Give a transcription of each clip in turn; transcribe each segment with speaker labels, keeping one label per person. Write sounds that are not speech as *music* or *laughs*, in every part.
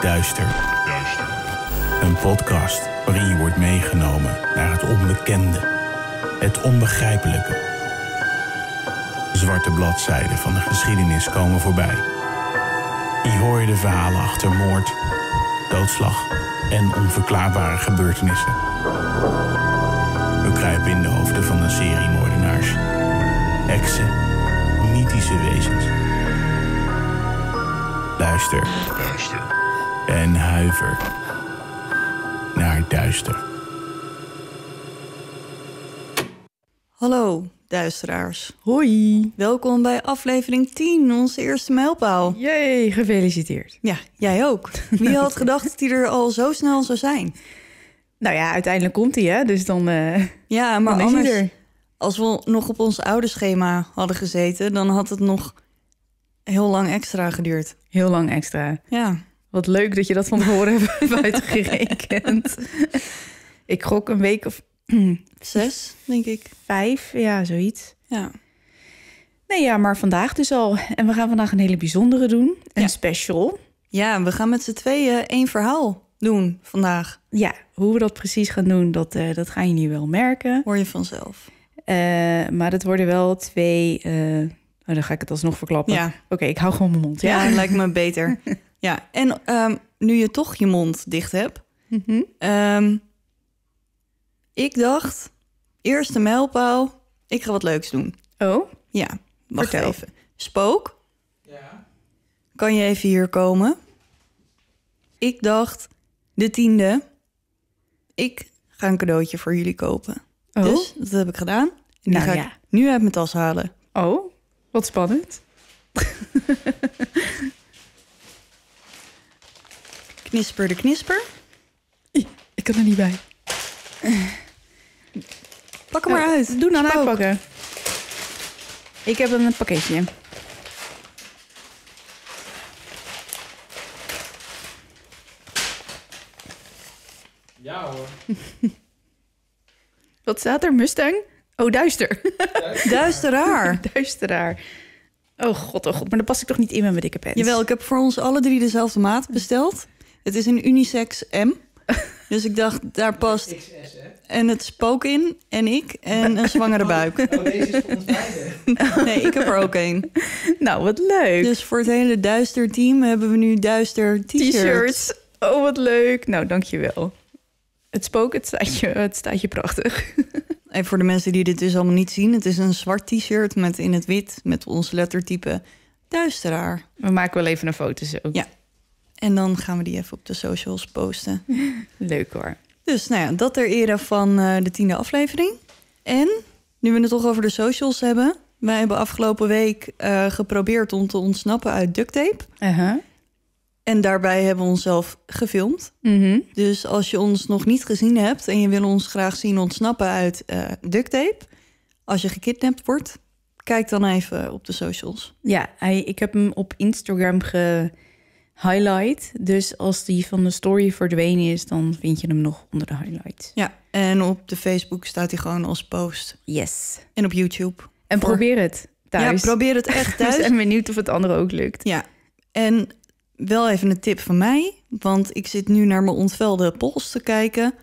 Speaker 1: Duister. Duister. Een podcast waarin je wordt meegenomen naar het onbekende, het onbegrijpelijke. zwarte bladzijden van de geschiedenis komen voorbij. Je hoor je de verhalen achter moord, doodslag en onverklaarbare gebeurtenissen. We kruipen in de hoofden van een serie moordenaars, heksen, mythische wezens. Luister en huiver naar duister. Hallo, duisteraars. Hoi. Welkom bij aflevering 10, onze eerste mijlpaal. Jee, gefeliciteerd. Ja, jij ook. Wie had *laughs* gedacht dat die er al zo snel zou zijn? Nou ja, uiteindelijk komt hij, hè? Dus dan. Eh, ja, maar anders, als we nog op ons oude schema hadden gezeten, dan had het nog heel lang extra geduurd. Heel lang extra. Ja. Wat leuk dat je dat van tevoren hebt *laughs* uitgerekend. ik gok een week of *clears throat* zes, denk ik.
Speaker 2: Vijf, ja, zoiets. Ja. Nee, ja, maar vandaag dus al. En we gaan vandaag een hele bijzondere doen. Een special. Ja, we gaan met z'n tweeën één verhaal doen vandaag. Ja, hoe we dat precies gaan doen, dat, uh, dat ga je nu wel merken. Hoor je vanzelf. Eh, maar het worden wel twee... Uh... Oh, dan ga ik het alsnog verklappen. Ja. Oké, ik hou gewoon mijn mond. Ja, ja lijkt
Speaker 1: me beter. *laughs* Ja, en ehm, nu je toch je mond dicht hebt. Mhm. Ehm, ik dacht, eerste mijlpaal, ik ga wat leuks doen. Oh? Ja, wacht Vertel. even. Spook? Ja. Kan je even hier komen? Ik dacht, de tiende, ik ga een cadeautje voor jullie kopen. Oh. Dus dat heb ik gedaan. En nou, ga ja. ik nu uit mijn tas halen. Oh, wat spannend. *laughs* Knisper de Knisper. Ik kan er niet bij. Pak hem maar uit. Doe
Speaker 2: nou uitpakken. Ik heb hem een pakketje.
Speaker 1: Ja hoor. *laughs*
Speaker 2: Wat staat er? Mustang? Oh,
Speaker 1: duister. *laughs* Duisteraar. *laughs* Duisteraar. Oh god, oh god. Maar dan pas ik toch niet in met mijn dikke pens. Jawel, ik heb voor ons alle drie dezelfde maat besteld. Het is een unisex M. *laughs* Dus ik dacht, daar past XS, en het spook in en ik en een zwangere *laughs* buik. Oh, deze is voor ons *laughs* Nee, ik heb er ook één. Nou, wat leuk. Dus voor het hele duister team hebben we nu duister t-shirts. Oh, wat leuk. Nou,
Speaker 2: dankjewel.
Speaker 1: Het spook, het staat je, het staat je prachtig. En voor de mensen die dit dus allemaal niet zien, het is een zwart t-shirt met in het wit met ons lettertype duisteraar. We maken wel even een foto zo. Ja. En dan gaan we die even op de socials posten. *laughs* Leuk hoor. Dus nou ja, dat ter ere van eh, de tiende aflevering. En nu we het toch over de socials hebben. Wij hebben afgelopen week eh, geprobeerd om te ontsnappen uit duct tape. Uh-huh. En daarbij hebben we onszelf gefilmd. Mhm. Dus als je ons nog niet gezien hebt en je wil ons graag zien ontsnappen uit uh, duct tape, als je gekidnapt wordt, kijk dan even op de socials. Ja, ik heb hem op
Speaker 2: Instagram ge highlight. Dus als die van de story verdwenen is, dan vind je hem nog onder de highlight.
Speaker 1: Ja, en op de Facebook staat hij gewoon als post. Yes. En op YouTube. En probeer het thuis. Ja, probeer het echt *laughs* thuis. En benieuwd of het andere ook lukt. Ja, en wel even een tip van mij, want ik zit nu naar mijn ontvelde pols te kijken.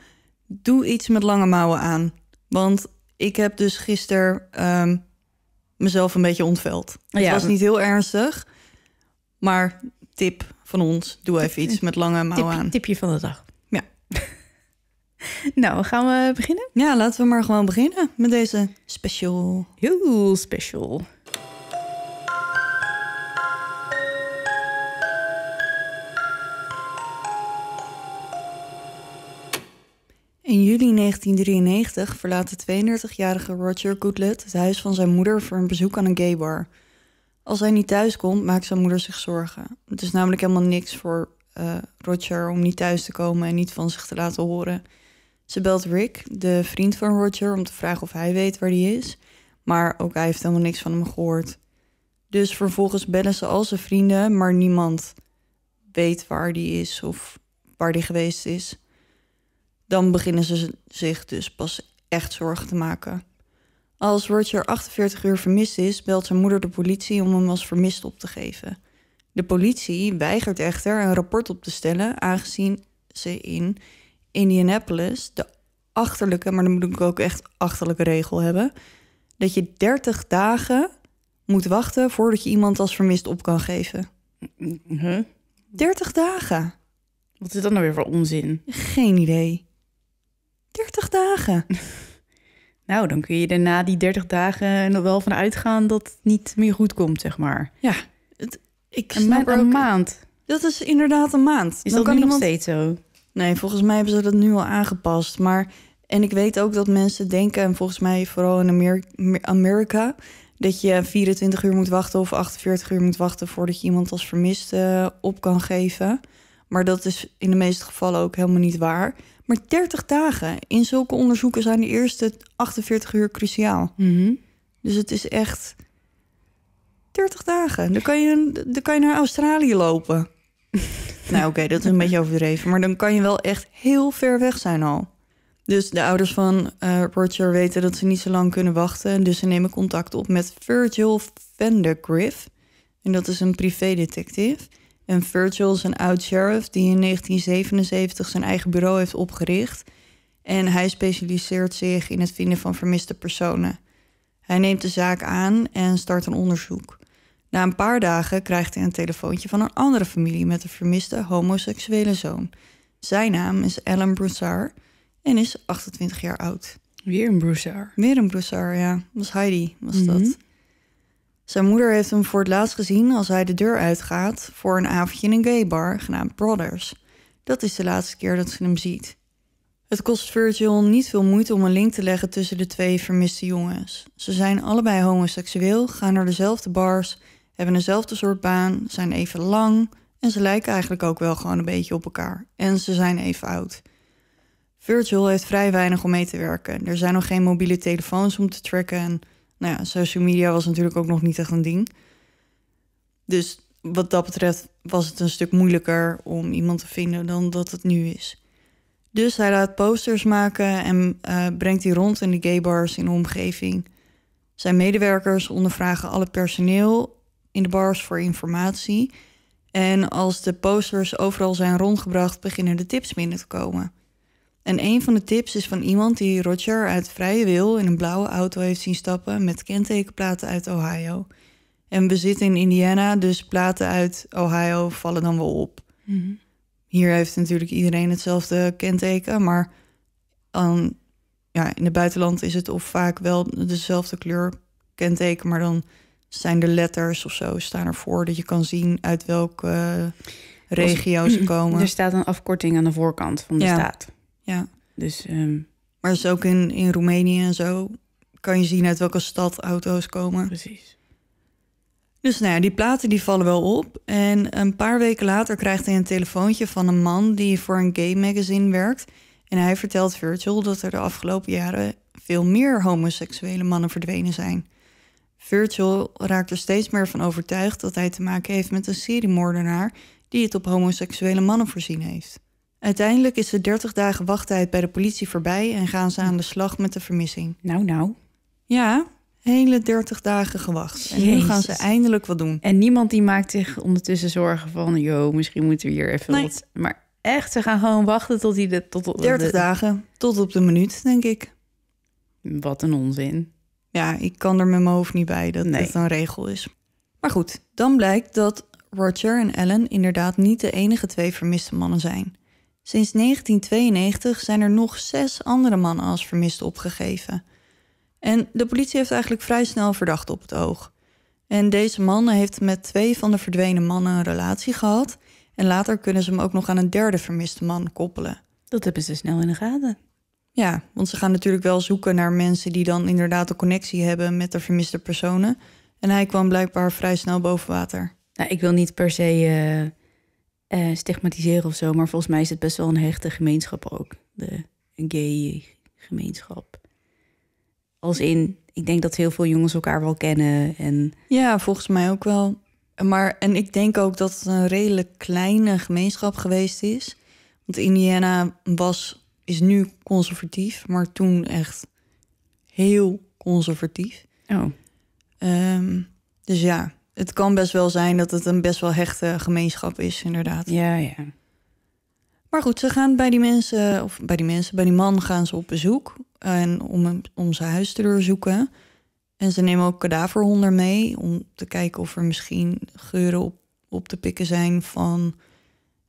Speaker 1: Doe iets met lange mouwen aan. Want ik heb dus gisteren ehm, mezelf een beetje ontveld. Het was niet heel ernstig, maar tip van ons. Doe even iets met lange mouwen aan. Tipje van de dag. Ja. *laughs* nou, gaan we beginnen? Ja, laten we maar gewoon beginnen met deze special. Heel special. In juli 1993 verlaat de 32-jarige Roger Goodlet het huis van zijn moeder voor een bezoek aan een gay bar. Als hij niet thuis komt, maakt zijn moeder zich zorgen. Het is namelijk helemaal niks voor eh, Roger om niet thuis te komen en niet van zich te laten horen. Ze belt Rick, de vriend van Roger, om te vragen of hij weet waar hij is. Maar ook hij heeft helemaal niks van hem gehoord. Dus vervolgens bellen ze al zijn vrienden, maar niemand weet waar hij is of waar hij geweest is. Dan beginnen ze zich dus pas echt zorgen te maken. Als Roger 48 uur vermist is, belt zijn moeder de politie om hem als vermist op te geven. De politie weigert echter een rapport op te stellen, aangezien ze in Indianapolis de achterlijke, maar dan moet ik ook echt achterlijke regel hebben, dat je 30 dagen moet wachten voordat je iemand als vermist op kan geven.
Speaker 2: Huh? 30 dagen. Wat is dat nou weer voor onzin? Geen idee. 30 dagen. *laughs* Nou, dan kun je daarna die 30 dagen nog wel van uitgaan dat het niet meer goed komt, zeg maar.
Speaker 1: Ja, het, ik een, een maand. Dat is inderdaad een maand. Is dan dat kan nu nog steeds zo? Nee, volgens mij hebben ze dat nu al aangepast. Maar, en ik weet ook dat mensen denken, en volgens mij vooral in Amerika, dat je 24 uur moet wachten of 48 uur moet wachten voordat je iemand als vermist eh, op kan geven. Maar dat is in de meeste gevallen ook helemaal niet waar. Maar 30 dagen in zulke onderzoeken zijn de eerste 48 uur cruciaal. Mhm. Dus het is echt 30 dagen. Dan kan je, dan kan je naar Australië lopen. *laughs* nou, oké, dat is een beetje overdreven. Maar dan kan je wel echt heel ver weg zijn al. Dus de ouders van uh, Roger weten dat ze niet zo lang kunnen wachten. Dus ze nemen contact op met Virgil Vandergriff. En dat is een privédetectief. En Virgil is een oud sheriff die in 1977 zijn eigen bureau heeft opgericht. En hij specialiseert zich in het vinden van vermiste personen. Hij neemt de zaak aan en start een onderzoek. Na een paar dagen krijgt hij een telefoontje van een andere familie met een vermiste homoseksuele zoon. Zijn naam is Alan Broussard en is 28 jaar oud. Weer een Broussard. Weer een Broussard, ja. Was Heidi, was dat. Mhm. Zijn moeder heeft hem voor het laatst gezien als hij de deur uitgaat voor een avondje in een gaybar genaamd Brothers. Dat is de laatste keer dat ze hem ziet. Het kost Virgil niet veel moeite om een link te leggen tussen de twee vermiste jongens. Ze zijn allebei homoseksueel, gaan naar dezelfde bars, hebben dezelfde soort baan, zijn even lang en ze lijken eigenlijk ook wel gewoon een beetje op elkaar. En ze zijn even oud. Virgil heeft vrij weinig om mee te werken. Er zijn nog geen mobiele telefoons om te tracken en nou ja, social media was natuurlijk ook nog niet echt een ding. Dus wat dat betreft was het een stuk moeilijker om iemand te vinden dan dat het nu is. Dus hij laat posters maken en eh, brengt die rond in de gaybars in de omgeving. Zijn medewerkers ondervragen alle personeel in de bars voor informatie. En als de posters overal zijn rondgebracht, beginnen de tips binnen te komen. En een van de tips is van iemand die Roger uit vrije wil in een blauwe auto heeft zien stappen met kentekenplaten uit Ohio. En we zitten in Indiana, dus platen uit Ohio vallen dan wel op. Mhm. Hier heeft natuurlijk iedereen hetzelfde kenteken, maar um, ja, in het buitenland is het of vaak wel dezelfde kleur kenteken, maar dan zijn de letters of zo staan ervoor dat je kan zien uit welke regio ze *clears throat* komen. Er staat een afkorting aan de voorkant van de ja. staat ja. Dus, um, maar is ook in, in Roemenië en zo kan je zien uit welke stad auto's komen. Precies. Dus nou ja, die platen die vallen wel op. En een paar weken later krijgt hij een telefoontje van een man die voor een gay magazine werkt. En hij vertelt Virtual dat er de afgelopen jaren veel meer homoseksuele mannen verdwenen zijn. Virtual raakt er steeds meer van overtuigd dat hij te maken heeft met een moordenaar die het op homoseksuele mannen voorzien heeft. Uiteindelijk is de 30 dagen wachttijd bij de politie voorbij en gaan ze aan de slag met de vermissing. Nou, nou. Ja, hele 30 dagen gewacht. En nu gaan ze eindelijk wat doen. En niemand die maakt zich
Speaker 2: ondertussen zorgen van, joh, misschien moeten we hier even wat. Maar echt, ze gaan gewoon wachten tot die de. Tot
Speaker 1: op 30 de... dagen, tot op de minuut, denk ik. Wat een onzin. Ja, ik kan er met mijn hoofd niet bij dat nee. dat een regel is. Maar goed, dan blijkt dat Roger en Ellen inderdaad niet de enige twee vermiste mannen zijn. Sinds 1992 zijn er nog zes andere mannen als vermist opgegeven. En de politie heeft eigenlijk vrij snel verdacht op het oog. En deze man heeft met twee van de verdwenen mannen een relatie gehad. En later kunnen ze hem ook nog aan een derde vermiste man koppelen. Dat hebben ze snel in de gaten. Ja, want ze gaan natuurlijk wel zoeken naar mensen die dan inderdaad een connectie hebben met de vermiste personen. En hij kwam blijkbaar vrij snel boven water. Nou, ik wil niet per se eh, eh, stigmatiseren of zo. Maar volgens mij is het best wel een hechte gemeenschap
Speaker 2: ook. De gay gemeenschap. Als in, ik denk dat heel veel jongens elkaar wel kennen. En...
Speaker 1: Ja, volgens mij ook wel. Maar, en ik denk ook dat het een redelijk kleine gemeenschap geweest is. Want Indiana was, is nu conservatief, maar toen echt heel conservatief. Oh. Ehm, dus ja, het kan best wel zijn dat het een best wel hechte gemeenschap is, inderdaad. Ja, ja. Maar goed, ze gaan bij die mensen, of bij die mensen, bij die man gaan ze op bezoek. En om, hem, om zijn huis te doorzoeken. En ze nemen ook kadaverhonden mee om te kijken of er misschien geuren op, op te pikken zijn van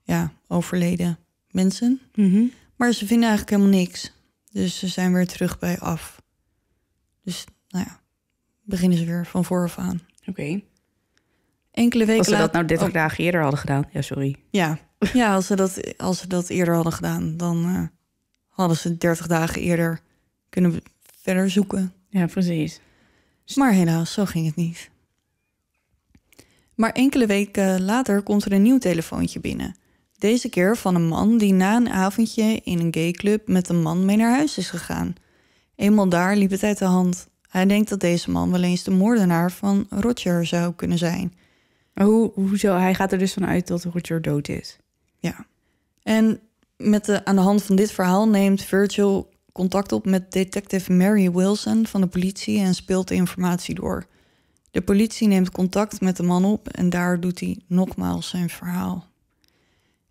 Speaker 1: ja, overleden mensen. Mhm. Maar ze vinden eigenlijk helemaal niks. Dus ze zijn weer terug bij af. Dus nou ja, beginnen ze weer van vooraf aan. Oké. Enkele weken Als ze dat nou 30
Speaker 2: dagen eerder hadden gedaan. Ja, sorry.
Speaker 1: Ja, ja als, ze dat, als ze dat eerder hadden gedaan, dan eh, hadden ze 30 dagen eerder kunnen verder zoeken. Ja, precies. Maar helaas, zo ging het niet. Maar enkele weken later komt er een nieuw telefoontje binnen. Deze keer van een man die na een avondje in een gayclub met een man mee naar huis is gegaan. Eenmaal daar liep het uit de hand. Hij denkt dat deze man wel eens de moordenaar van Roger zou kunnen zijn. Maar hoezo? Hij gaat er dus vanuit dat Roger dood is. Ja. En met de, aan de hand van dit verhaal neemt Virgil contact op met detective Mary Wilson van de politie en speelt de informatie door. De politie neemt contact met de man op en daar doet hij nogmaals zijn verhaal.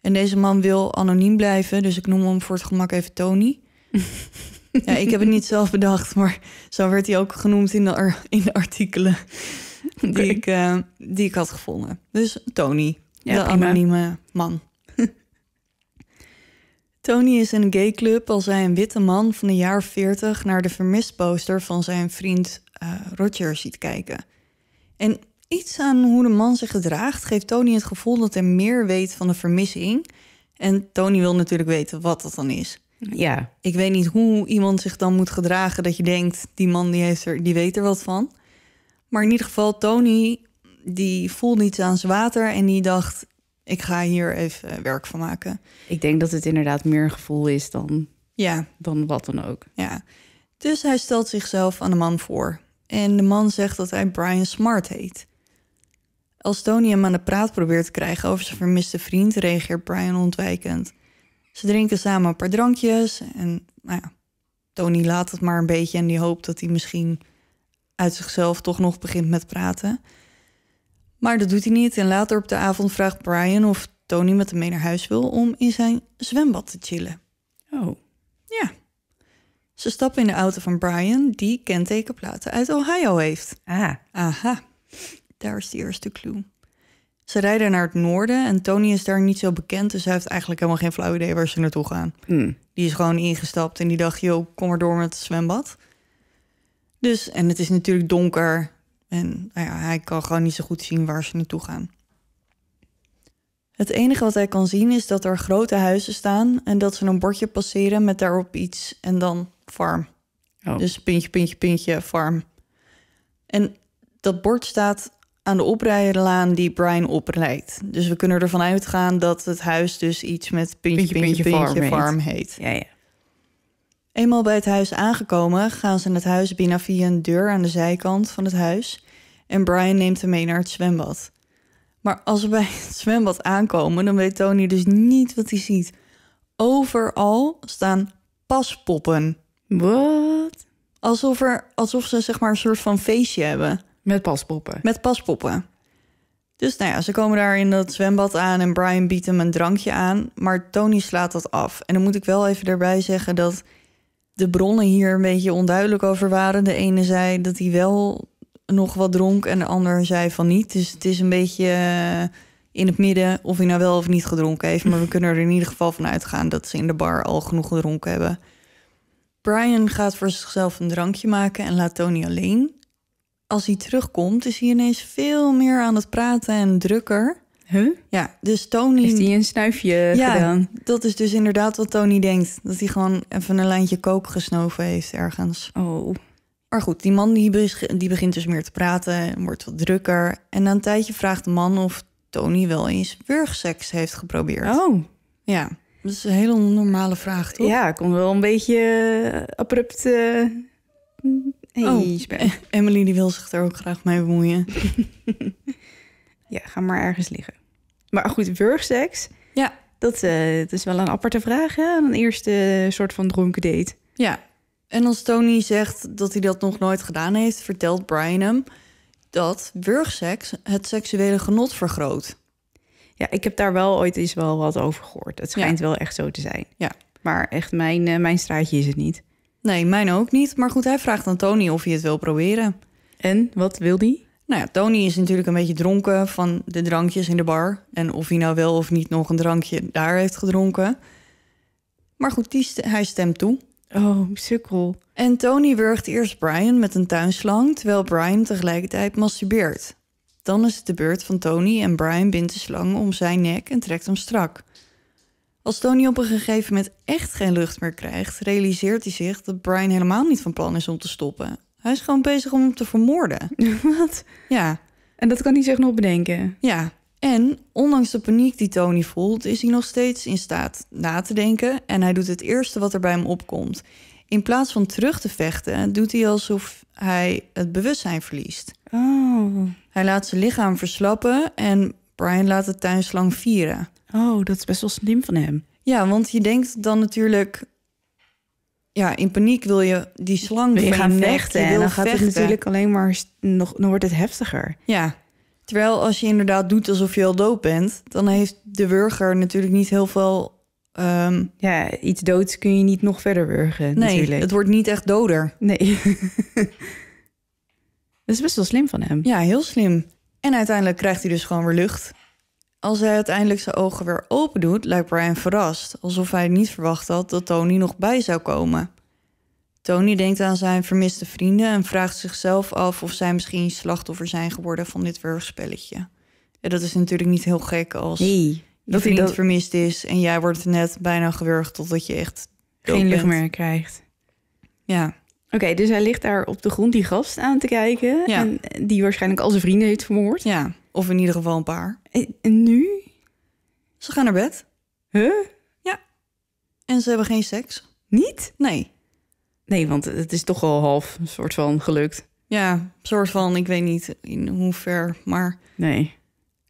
Speaker 1: En deze man wil anoniem blijven, dus ik noem hem voor het gemak even Tony. *laughs* ja, ik heb het niet zelf bedacht, maar zo werd hij ook genoemd in de, in de artikelen. *laughs* die, ik, eh, die ik had gevonden. Dus Tony, de anonieme man. *laughs* Tony is in een gayclub als hij een witte man van de jaar 40 naar de vermistposter van zijn vriend eh, Roger ziet kijken. En iets aan hoe de man zich gedraagt geeft Tony het gevoel dat hij meer weet van de vermissing. En Tony wil natuurlijk weten wat dat dan is. Ja. Ik weet niet hoe iemand zich dan moet gedragen dat je denkt, die man die, heeft er, die weet er wat van. Maar in ieder geval, Tony, die voelde iets aan zijn water en die dacht: ik ga hier even werk van maken. Ik denk dat het inderdaad meer een gevoel is dan, ja.
Speaker 2: dan wat dan ook.
Speaker 1: Ja. Dus hij stelt zichzelf aan de man voor. En de man zegt dat hij Brian Smart heet. Als Tony hem aan de praat probeert te krijgen over zijn vermiste vriend, reageert Brian ontwijkend. Ze drinken samen een paar drankjes en nou ja, Tony laat het maar een beetje en die hoopt dat hij misschien uit zichzelf toch nog begint met praten. Maar dat doet hij niet en later op de avond vraagt Brian of Tony met hem mee naar huis wil om in zijn zwembad te chillen. Oh. Ja. Ze stappen in de auto van Brian, die kentekenplaten uit Ohio heeft. Ah. Aha. Daar is de eerste clue. Ze rijden naar het noorden en Tony is daar niet zo bekend, dus hij heeft eigenlijk helemaal geen flauw idee waar ze naartoe gaan. Hmm. Die is gewoon ingestapt en die dacht, joh, kom maar door met het zwembad. Dus, en het is natuurlijk donker. En nou ja, hij kan gewoon niet zo goed zien waar ze naartoe gaan. Het enige wat hij kan zien is dat er grote huizen staan en dat ze een bordje passeren met daarop iets en dan farm. Oh. Dus puntje, puntje, puntje, farm. En dat bord staat aan de oprijlaan die Brian oprijdt. Dus we kunnen ervan uitgaan dat het huis dus iets met puntje, puntje, puntje, farm, heet. farm, heet. Ja, ja. Eenmaal bij het huis aangekomen, gaan ze het huis binnen via een deur aan de zijkant van het huis en Brian neemt hem mee naar het zwembad. Maar als we bij het zwembad aankomen, dan weet Tony dus niet wat hij ziet. Overal staan paspoppen. Wat? Alsof, er, alsof ze zeg maar een soort van feestje hebben. Met paspoppen. Met paspoppen. Dus nou ja, ze komen daar in dat zwembad aan en Brian biedt hem een drankje aan. Maar Tony slaat dat af. En dan moet ik wel even erbij zeggen dat de bronnen hier een beetje onduidelijk over waren. De ene zei dat hij wel nog wat dronk en de ander zei van niet. Dus het is een beetje eh, in het midden of hij nou wel of niet gedronken heeft. Maar we kunnen er in ieder geval van uitgaan dat ze in de bar al genoeg gedronken hebben. Brian gaat voor zichzelf een drankje maken en laat Tony alleen. Als hij terugkomt, is hij ineens veel meer aan het praten en drukker. Huh? Ja, dus Tony... Heeft hij een snuifje eh, ja, gedaan? dat is dus inderdaad wat Tony denkt. Dat hij gewoon even een lijntje kook gesnoven heeft ergens. Oh. Maar goed, die man die, die begint dus meer te praten en wordt wat drukker. En na een tijdje vraagt de man of Tony wel eens burgseks heeft geprobeerd. Oh. Ja, dat is een hele normale vraag, toch? Ja, komt wel een beetje eh, abrupt... Uh... Eh, hey, oh. *laughs*
Speaker 2: Emily die wil zich er ook graag mee bemoeien. *laughs* Ja, ga maar ergens liggen. Maar goed, wurgseks. Ja. Dat, eh, is wel een aparte vraag, hè? Een eerste soort van dronken date.
Speaker 1: Ja. En als Tony zegt dat hij dat nog nooit gedaan heeft, vertelt Brian hem dat wurgseks het seksuele genot vergroot. Ja, ik heb daar wel ooit eens wel wat over gehoord. Het schijnt wel echt zo te zijn. Ja. Maar echt, mijn, eh, mijn straatje is het niet. Nee, mijn ook niet. Maar goed, hij vraagt aan Tony of hij het wil proberen. En wat wil die? Nou ja, Tony is natuurlijk een beetje dronken van de drankjes in de bar. En of hij nou wel of niet nog een drankje daar heeft gedronken. Maar goed, hij stemt toe. Oh, sukkel. En Tony wurgt eerst Brian met een tuinslang, terwijl Brian tegelijkertijd masturbeert. Dan is het de beurt van Tony en Brian bindt de slang om zijn nek en trekt hem strak. Als Tony op een gegeven moment echt geen lucht meer krijgt, realiseert hij zich dat Brian helemaal niet van plan is om te stoppen hij is gewoon bezig om hem te vermoorden. *laughs* Wat? Ja. En dat kan hij zich nog bedenken. Ja. En ondanks de paniek die Tony voelt, is hij nog steeds in staat na te denken. En hij doet het eerste wat er bij hem opkomt. In plaats van terug te vechten, doet hij alsof hij het bewustzijn verliest. Oh. Hij laat zijn lichaam verslappen en Brian laat het tuinslang vieren. Oh, dat is best wel slim van hem. Ja, want je denkt dan natuurlijk, ja, in paniek wil je die slang wil gaan vechten. en dan gaat het natuurlijk
Speaker 2: alleen maar nog, dan wordt het heftiger.
Speaker 1: Ja. Terwijl als je inderdaad doet alsof je al dood bent, dan heeft de burger natuurlijk niet heel veel. Ehm, ja, iets doods kun je niet nog verder burgen. Nee, het wordt niet echt doder. Nee. *laughs* Dat is best wel slim van hem. Ja, heel slim. En uiteindelijk krijgt hij dus gewoon weer lucht. Als hij uiteindelijk zijn ogen weer opendoet, lijkt Brian verrast, alsof hij niet verwacht had dat Tony nog bij zou komen. Tony denkt aan zijn vermiste vrienden en vraagt zichzelf af of zij misschien slachtoffer zijn geworden van dit wurgspelletje. En dat is natuurlijk niet heel gek als nee, dat vriend dat... vermist is en jij wordt net bijna gewurgd totdat je echt geen lucht meer krijgt. Ja. Oké, dus hij ligt daar op de grond die gast aan te kijken. En die waarschijnlijk al zijn vrienden heeft vermoord. Ja. Of in ieder geval een paar. Eh, en nu? Ze gaan naar bed. Huh? Ja. En ze hebben geen seks. Niet? Nee.
Speaker 2: Nee, want het is toch al half een soort van gelukt.
Speaker 1: Ja, soort van, ik weet niet in hoever, maar... Nee.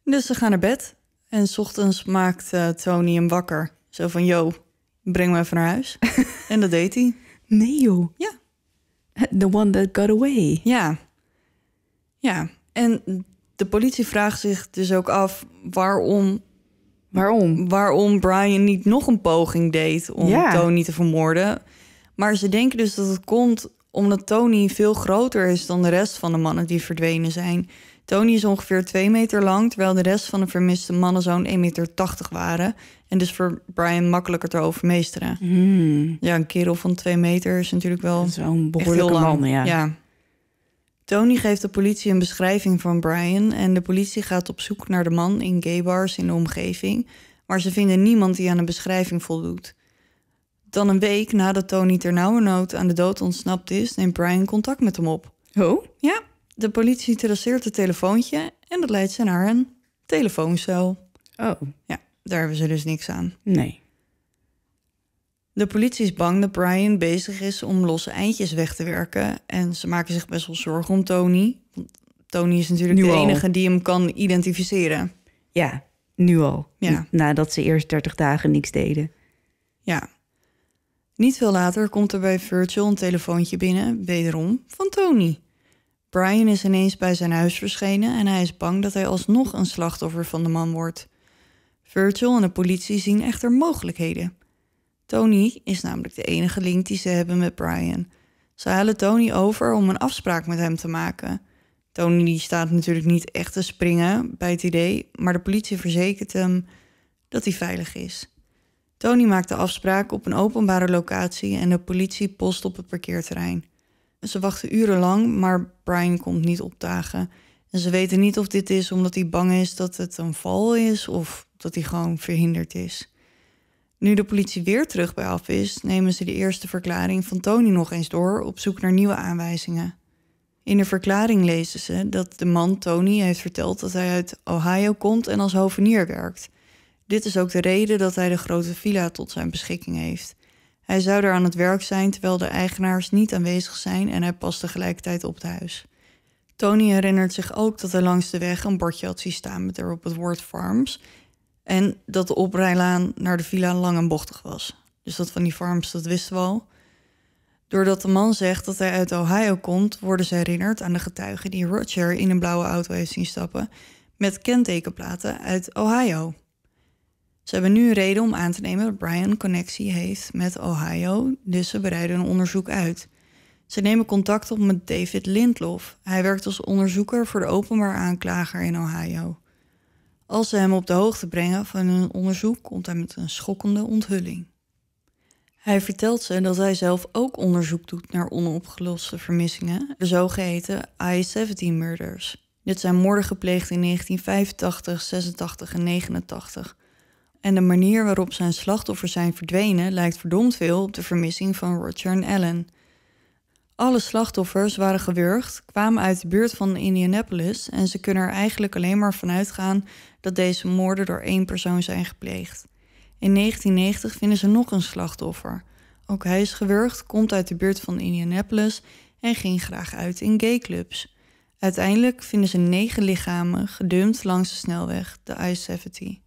Speaker 1: Dus ze gaan naar bed. En s ochtends maakt eh, Tony hem wakker. Zo van, yo, breng me even naar huis. *laughs* en dat deed hij. Nee joh. Ja. The one that got away. Ja. Ja. En de politie vraagt zich dus ook af waarom. Waarom? Waarom Brian niet nog een poging deed om ja. Tony te vermoorden. Maar ze denken dus dat het komt omdat Tony veel groter is dan de rest van de mannen die verdwenen zijn. Tony is ongeveer 2 meter lang, terwijl de rest van de vermiste mannen zo'n 1,80 meter waren. En dus voor Brian makkelijker te overmeesteren.
Speaker 2: Hmm.
Speaker 1: Ja, een kerel van 2 meter is natuurlijk wel. Zo'n behoorlijke man, ja. ja. Tony geeft de politie een beschrijving van Brian en de politie gaat op zoek naar de man in gaybars in de omgeving, maar ze vinden niemand die aan de beschrijving voldoet. Dan een week nadat Tony ternauwernood aan de dood ontsnapt is, neemt Brian contact met hem op. Oh? Ja, de politie traceert het telefoontje en dat leidt ze naar een telefooncel. Oh. Ja, daar hebben ze dus niks aan. Nee. De politie is bang dat Brian bezig is om losse eindjes weg te werken. En ze maken zich best wel zorgen om Tony. Want Tony is natuurlijk de enige die hem kan identificeren. Ja, nu al. Ja. Nadat ze eerst 30 dagen niks deden. Ja. Niet veel later komt er bij Virgil een telefoontje binnen, wederom van Tony. Brian is ineens bij zijn huis verschenen en hij is bang dat hij alsnog een slachtoffer van de man wordt. Virgil en de politie zien echter mogelijkheden. Tony is namelijk de enige link die ze hebben met Brian. Ze halen Tony over om een afspraak met hem te maken. Tony staat natuurlijk niet echt te springen bij het idee, maar de politie verzekert hem dat hij veilig is. Tony maakt de afspraak op een openbare locatie en de politie post op het parkeerterrein. Ze wachten urenlang, maar Brian komt niet opdagen. En ze weten niet of dit is omdat hij bang is dat het een val is of dat hij gewoon verhinderd is. Nu de politie weer terug bij af is, nemen ze de eerste verklaring van Tony nog eens door op zoek naar nieuwe aanwijzingen. In de verklaring lezen ze dat de man Tony heeft verteld dat hij uit Ohio komt en als hovenier werkt. Dit is ook de reden dat hij de grote villa tot zijn beschikking heeft. Hij zou er aan het werk zijn terwijl de eigenaars niet aanwezig zijn en hij past tegelijkertijd op het huis. Tony herinnert zich ook dat hij langs de weg een bordje had zien staan met erop het woord farms en dat de oprijlaan naar de villa lang en bochtig was. Dus dat van die farms, dat wisten we al. Doordat de man zegt dat hij uit Ohio komt, worden ze herinnerd aan de getuigen die Roger in een blauwe auto heeft zien stappen met kentekenplaten uit Ohio. Ze hebben nu reden om aan te nemen dat Brian connectie heeft met Ohio, dus ze bereiden een onderzoek uit. Ze nemen contact op met David Lindlof. Hij werkt als onderzoeker voor de openbaar aanklager in Ohio. Als ze hem op de hoogte brengen van hun onderzoek, komt hij met een schokkende onthulling. Hij vertelt ze dat hij zelf ook onderzoek doet naar onopgeloste vermissingen, de zogeheten I-17-murders. Dit zijn moorden gepleegd in 1985, 86 en 89. En de manier waarop zijn slachtoffers zijn verdwenen lijkt verdomd veel op de vermissing van Roger en Allen. Alle slachtoffers waren gewurgd, kwamen uit de buurt van Indianapolis en ze kunnen er eigenlijk alleen maar van uitgaan dat deze moorden door één persoon zijn gepleegd. In 1990 vinden ze nog een slachtoffer. Ook hij is gewurgd, komt uit de buurt van Indianapolis en ging graag uit in gayclubs. Uiteindelijk vinden ze negen lichamen gedumpt langs de snelweg, de I-70.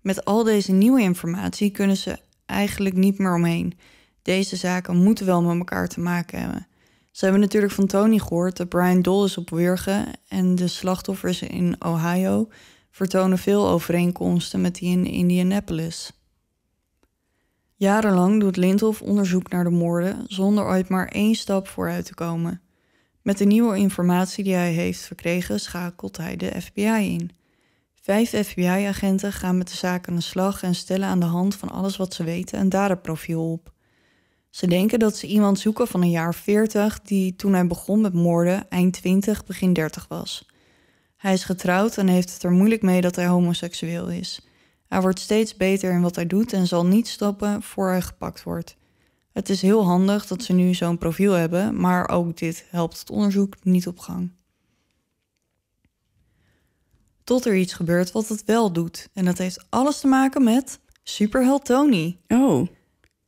Speaker 1: Met al deze nieuwe informatie kunnen ze eigenlijk niet meer omheen. Deze zaken moeten wel met elkaar te maken hebben. Ze hebben natuurlijk van Tony gehoord dat Brian dol is op wurgen en de slachtoffers in Ohio vertonen veel overeenkomsten met die in Indianapolis. Jarenlang doet Lindhoff onderzoek naar de moorden zonder ooit maar één stap vooruit te komen. Met de nieuwe informatie die hij heeft verkregen schakelt hij de FBI in. Vijf FBI-agenten gaan met de zaak aan de slag en stellen aan de hand van alles wat ze weten een daderprofiel op. Ze denken dat ze iemand zoeken van een jaar 40 die toen hij begon met moorden eind 20, begin 30 was. Hij is getrouwd en heeft het er moeilijk mee dat hij homoseksueel is. Hij wordt steeds beter in wat hij doet en zal niet stoppen voor hij gepakt wordt. Het is heel handig dat ze nu zo'n profiel hebben, maar ook dit helpt het onderzoek niet op gang. Tot er iets gebeurt wat het wel doet. En dat heeft alles te maken met Superheld Tony. Oh.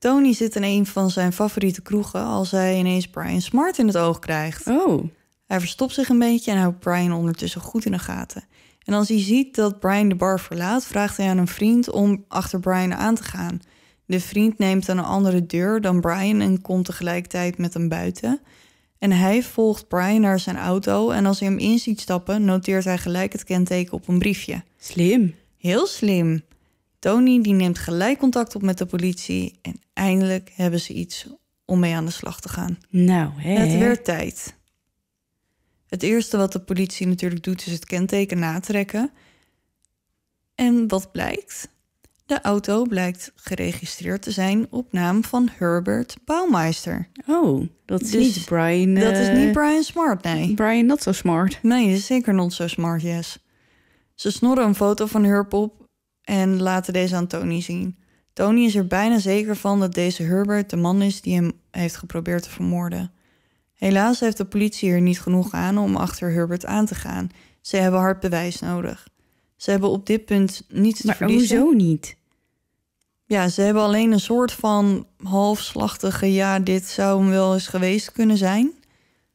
Speaker 1: Tony zit in een van zijn favoriete kroegen als hij ineens Brian Smart in het oog krijgt. Oh. Hij verstopt zich een beetje en houdt Brian ondertussen goed in de gaten. En als hij ziet dat Brian de bar verlaat, vraagt hij aan een vriend om achter Brian aan te gaan. De vriend neemt dan een andere deur dan Brian en komt tegelijkertijd met hem buiten. En hij volgt Brian naar zijn auto en als hij hem in ziet stappen, noteert hij gelijk het kenteken op een briefje. Slim. Heel slim. Tony die neemt gelijk contact op met de politie en eindelijk hebben ze iets om mee aan de slag te gaan.
Speaker 2: Nou, hè. Het werd
Speaker 1: tijd. Het eerste wat de politie natuurlijk doet is het kenteken natrekken. En wat blijkt? De auto blijkt geregistreerd te zijn op naam van Herbert Bouwmeister. Oh, dat is dus niet Brian. Dat is niet eh, Brian Smart, nee. Brian not so smart. Nee, zeker not so smart, yes. Ze snorren een foto van Herb op en laten deze aan Tony zien. Tony is er bijna zeker van dat deze Herbert de man is die hem heeft geprobeerd te vermoorden. Helaas heeft de politie er niet genoeg aan om achter Herbert aan te gaan. Ze hebben hard bewijs nodig. Ze hebben op dit punt niets te maar Maar hoezo niet? Ja, ze hebben alleen een soort van halfslachtige... ja, dit zou hem wel eens geweest kunnen zijn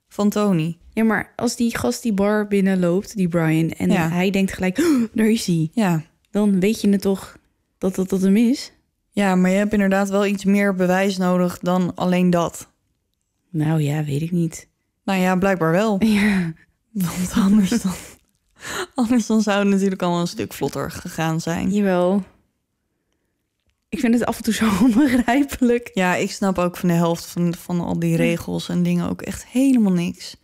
Speaker 1: van Tony. Ja, maar als die gast die bar binnenloopt, die Brian... en hij denkt gelijk, oh, daar is hij. Ja dan weet je het toch dat dat, dat hem is. Ja, maar je hebt inderdaad wel iets meer bewijs nodig dan alleen dat. Nou ja, weet ik niet. Nou ja, blijkbaar wel. *laughs* Ja. Want anders dan, anders dan zou het natuurlijk al een stuk vlotter gegaan zijn. Jawel. Ik vind het af en toe zo *laughs* onbegrijpelijk. Ja, ik snap ook van de helft van, van al die regels en dingen ook echt helemaal niks.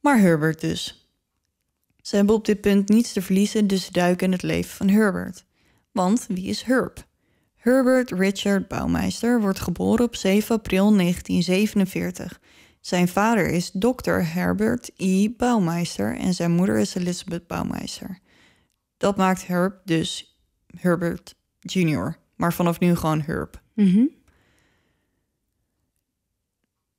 Speaker 1: Maar Herbert dus. Ze hebben op dit punt niets te verliezen, dus duiken in het leven van Herbert. Want wie is Herb? Herbert Richard Bouwmeister wordt geboren op 7 april 1947. Zijn vader is Dr. Herbert E. Bouwmeister en zijn moeder is Elizabeth Bouwmeister. Dat maakt Herb dus Herbert Jr., maar vanaf nu gewoon Herb. Mm -hmm.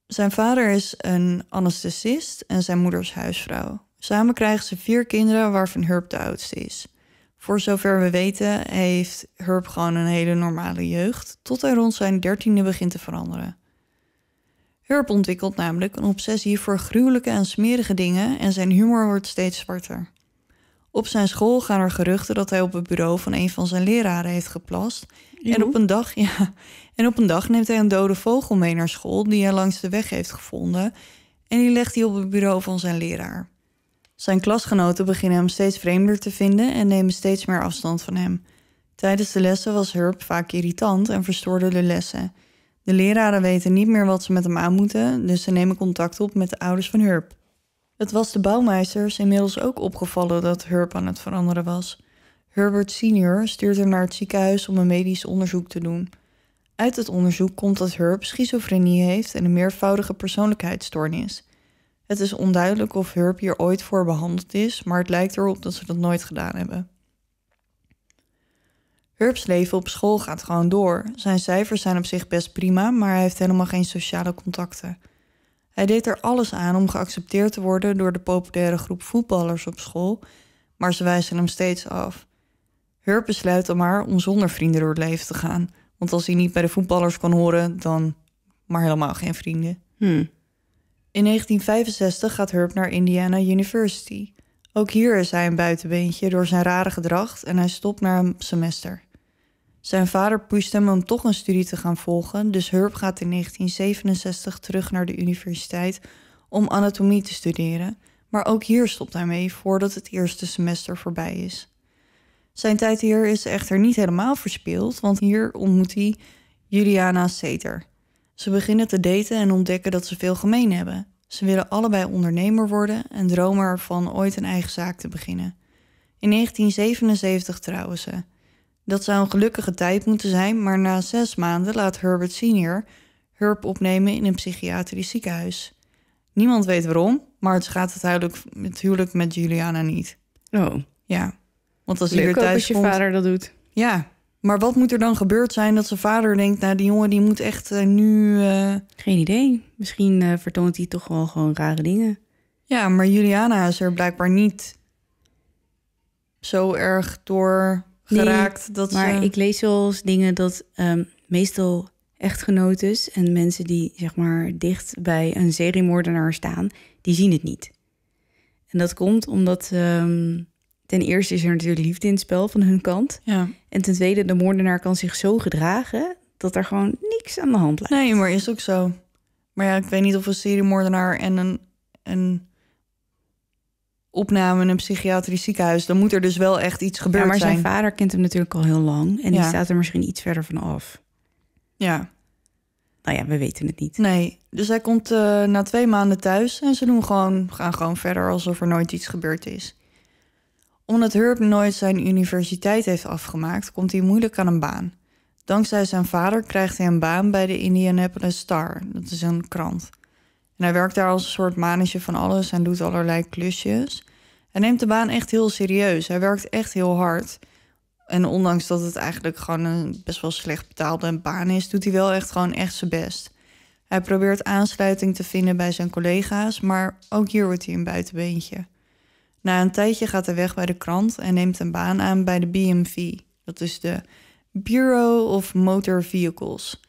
Speaker 1: Zijn vader is een anesthesist en zijn moeder is huisvrouw. Samen krijgen ze vier kinderen, waarvan Hurp de oudste is. Voor zover we weten heeft Hurp gewoon een hele normale jeugd, tot hij rond zijn dertiende begint te veranderen. Hurp ontwikkelt namelijk een obsessie voor gruwelijke en smerige dingen en zijn humor wordt steeds zwarter. Op zijn school gaan er geruchten dat hij op het bureau van een van zijn leraren heeft geplast. En op, een dag, *laughs* ja, en op een dag neemt hij een dode vogel mee naar school die hij langs de weg heeft gevonden. En die legt hij op het bureau van zijn leraar. Zijn klasgenoten beginnen hem steeds vreemder te vinden en nemen steeds meer afstand van hem. Tijdens de lessen was Hurp vaak irritant en verstoorde de lessen. De leraren weten niet meer wat ze met hem aan moeten, dus ze nemen contact op met de ouders van Hurp. Het was de bouwmeesters inmiddels ook opgevallen dat Hurp aan het veranderen was. Herbert senior stuurt hem naar het ziekenhuis om een medisch onderzoek te doen. Uit het onderzoek komt dat Hurp schizofrenie heeft en een meervoudige persoonlijkheidsstoornis. Het is onduidelijk of Herb hier ooit voor behandeld is, maar het lijkt erop dat ze dat nooit gedaan hebben. Herb's leven op school gaat gewoon door. Zijn cijfers zijn op zich best prima, maar hij heeft helemaal geen sociale contacten. Hij deed er alles aan om geaccepteerd te worden door de populaire groep voetballers op school, maar ze wijzen hem steeds af. Herb besluit dan maar om zonder vrienden door het leven te gaan, want als hij niet bij de voetballers kan horen, dan maar helemaal geen vrienden. Hmm. In 1965 gaat Herb naar Indiana University. Ook hier is hij een buitenbeentje door zijn rare gedrag en hij stopt na een semester. Zijn vader pusht hem om toch een studie te gaan volgen, dus Herb gaat in 1967 terug naar de universiteit om anatomie te studeren, maar ook hier stopt hij mee voordat het eerste semester voorbij is. Zijn tijd hier is echter niet helemaal verspeeld, want hier ontmoet hij Juliana Seter. Ze beginnen te daten en ontdekken dat ze veel gemeen hebben. Ze willen allebei ondernemer worden en dromen ervan ooit een eigen zaak te beginnen. In 1977 trouwen ze. Dat zou een gelukkige tijd moeten zijn, maar na zes maanden laat Herbert Senior Hurp opnemen in een psychiatrisch ziekenhuis. Niemand weet waarom, maar het gaat het huwelijk, met Juliana niet. Oh. Ja. Want als hij weer thuis als je vader dat doet. Ja. Maar wat moet er dan gebeurd zijn dat zijn vader denkt, nou die jongen die moet echt eh, nu. Eh, Geen idee. Misschien eh, vertoont hij toch wel gewoon rare dingen. Ja, maar Juliana is er blijkbaar niet zo erg door geraakt. dat maar ik lees wel eens dingen dat ehm, meestal
Speaker 2: echtgenotes en mensen die zeg maar dicht bij een seriemoordenaar staan, die zien het niet. En dat komt omdat ehm, ten eerste is er natuurlijk liefde in het spel van hun kant. Ja. En ten tweede, de moordenaar kan zich zo gedragen dat er gewoon
Speaker 1: niks aan de hand lijkt. Nee, maar is ook zo. Maar ja, ik weet niet of een seriemoordenaar en een, een opname in een psychiatrisch ziekenhuis... dan moet er dus wel echt iets gebeuren. Ja, maar zijn,
Speaker 2: vader kent hem natuurlijk al heel lang... en ja. die staat er misschien iets verder van af.
Speaker 1: Ja. Nou ja, we weten het niet. Nee, dus hij komt eh, na twee maanden thuis... en ze doen gewoon, gaan gewoon verder alsof er nooit iets gebeurd is omdat Herb nooit zijn universiteit heeft afgemaakt, komt hij moeilijk aan een baan. Dankzij zijn vader krijgt hij een baan bij de Indianapolis Star, dat is een krant. En hij werkt daar als een soort manetje van alles en doet allerlei klusjes. Hij neemt de baan echt heel serieus. Hij werkt echt heel hard. En ondanks dat het eigenlijk gewoon een best wel slecht betaalde baan is, doet hij wel echt gewoon echt zijn best. Hij probeert aansluiting te vinden bij zijn collega's, maar ook hier wordt hij een buitenbeentje. Na een tijdje gaat hij weg bij de krant en neemt een baan aan bij de BMV. Dat is de Bureau of Motor Vehicles.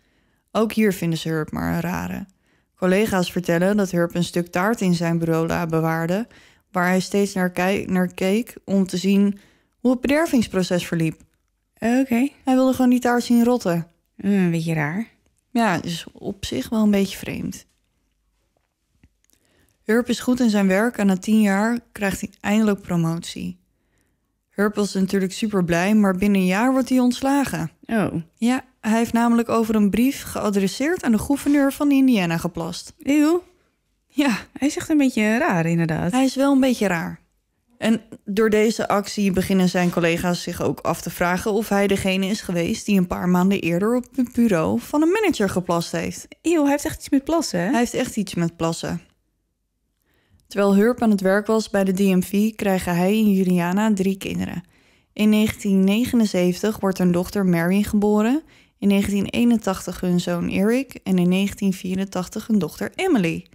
Speaker 1: Ook hier vinden ze Hurp maar een rare. Collega's vertellen dat Hurp een stuk taart in zijn bureaula bewaarde, waar hij steeds naar, naar keek om te zien hoe het bedervingsproces verliep. Oké. Hij wilde gewoon die taart zien rotten. Mm, een beetje raar. Ja, is dus op zich wel een beetje vreemd. Hurp is goed in zijn werk en na tien jaar krijgt hij eindelijk promotie. Hurp was natuurlijk super blij, maar binnen een jaar wordt hij ontslagen. Oh. Ja, hij heeft namelijk over een brief geadresseerd aan de gouverneur van Indiana geplast. Eeuw. Ja. Hij is echt een beetje raar, inderdaad. Hij is wel een beetje raar. En door deze actie beginnen zijn collega's zich ook af te vragen of hij degene is geweest die een paar maanden eerder op het bureau van een manager geplast heeft. Eeuw, hij heeft echt iets met plassen. Hè? Hij heeft echt iets met plassen. Terwijl Hurp aan het werk was bij de DMV, krijgen hij en Juliana drie kinderen. In 1979 wordt een dochter Mary geboren, in 1981 hun zoon Eric en in 1984 hun dochter Emily.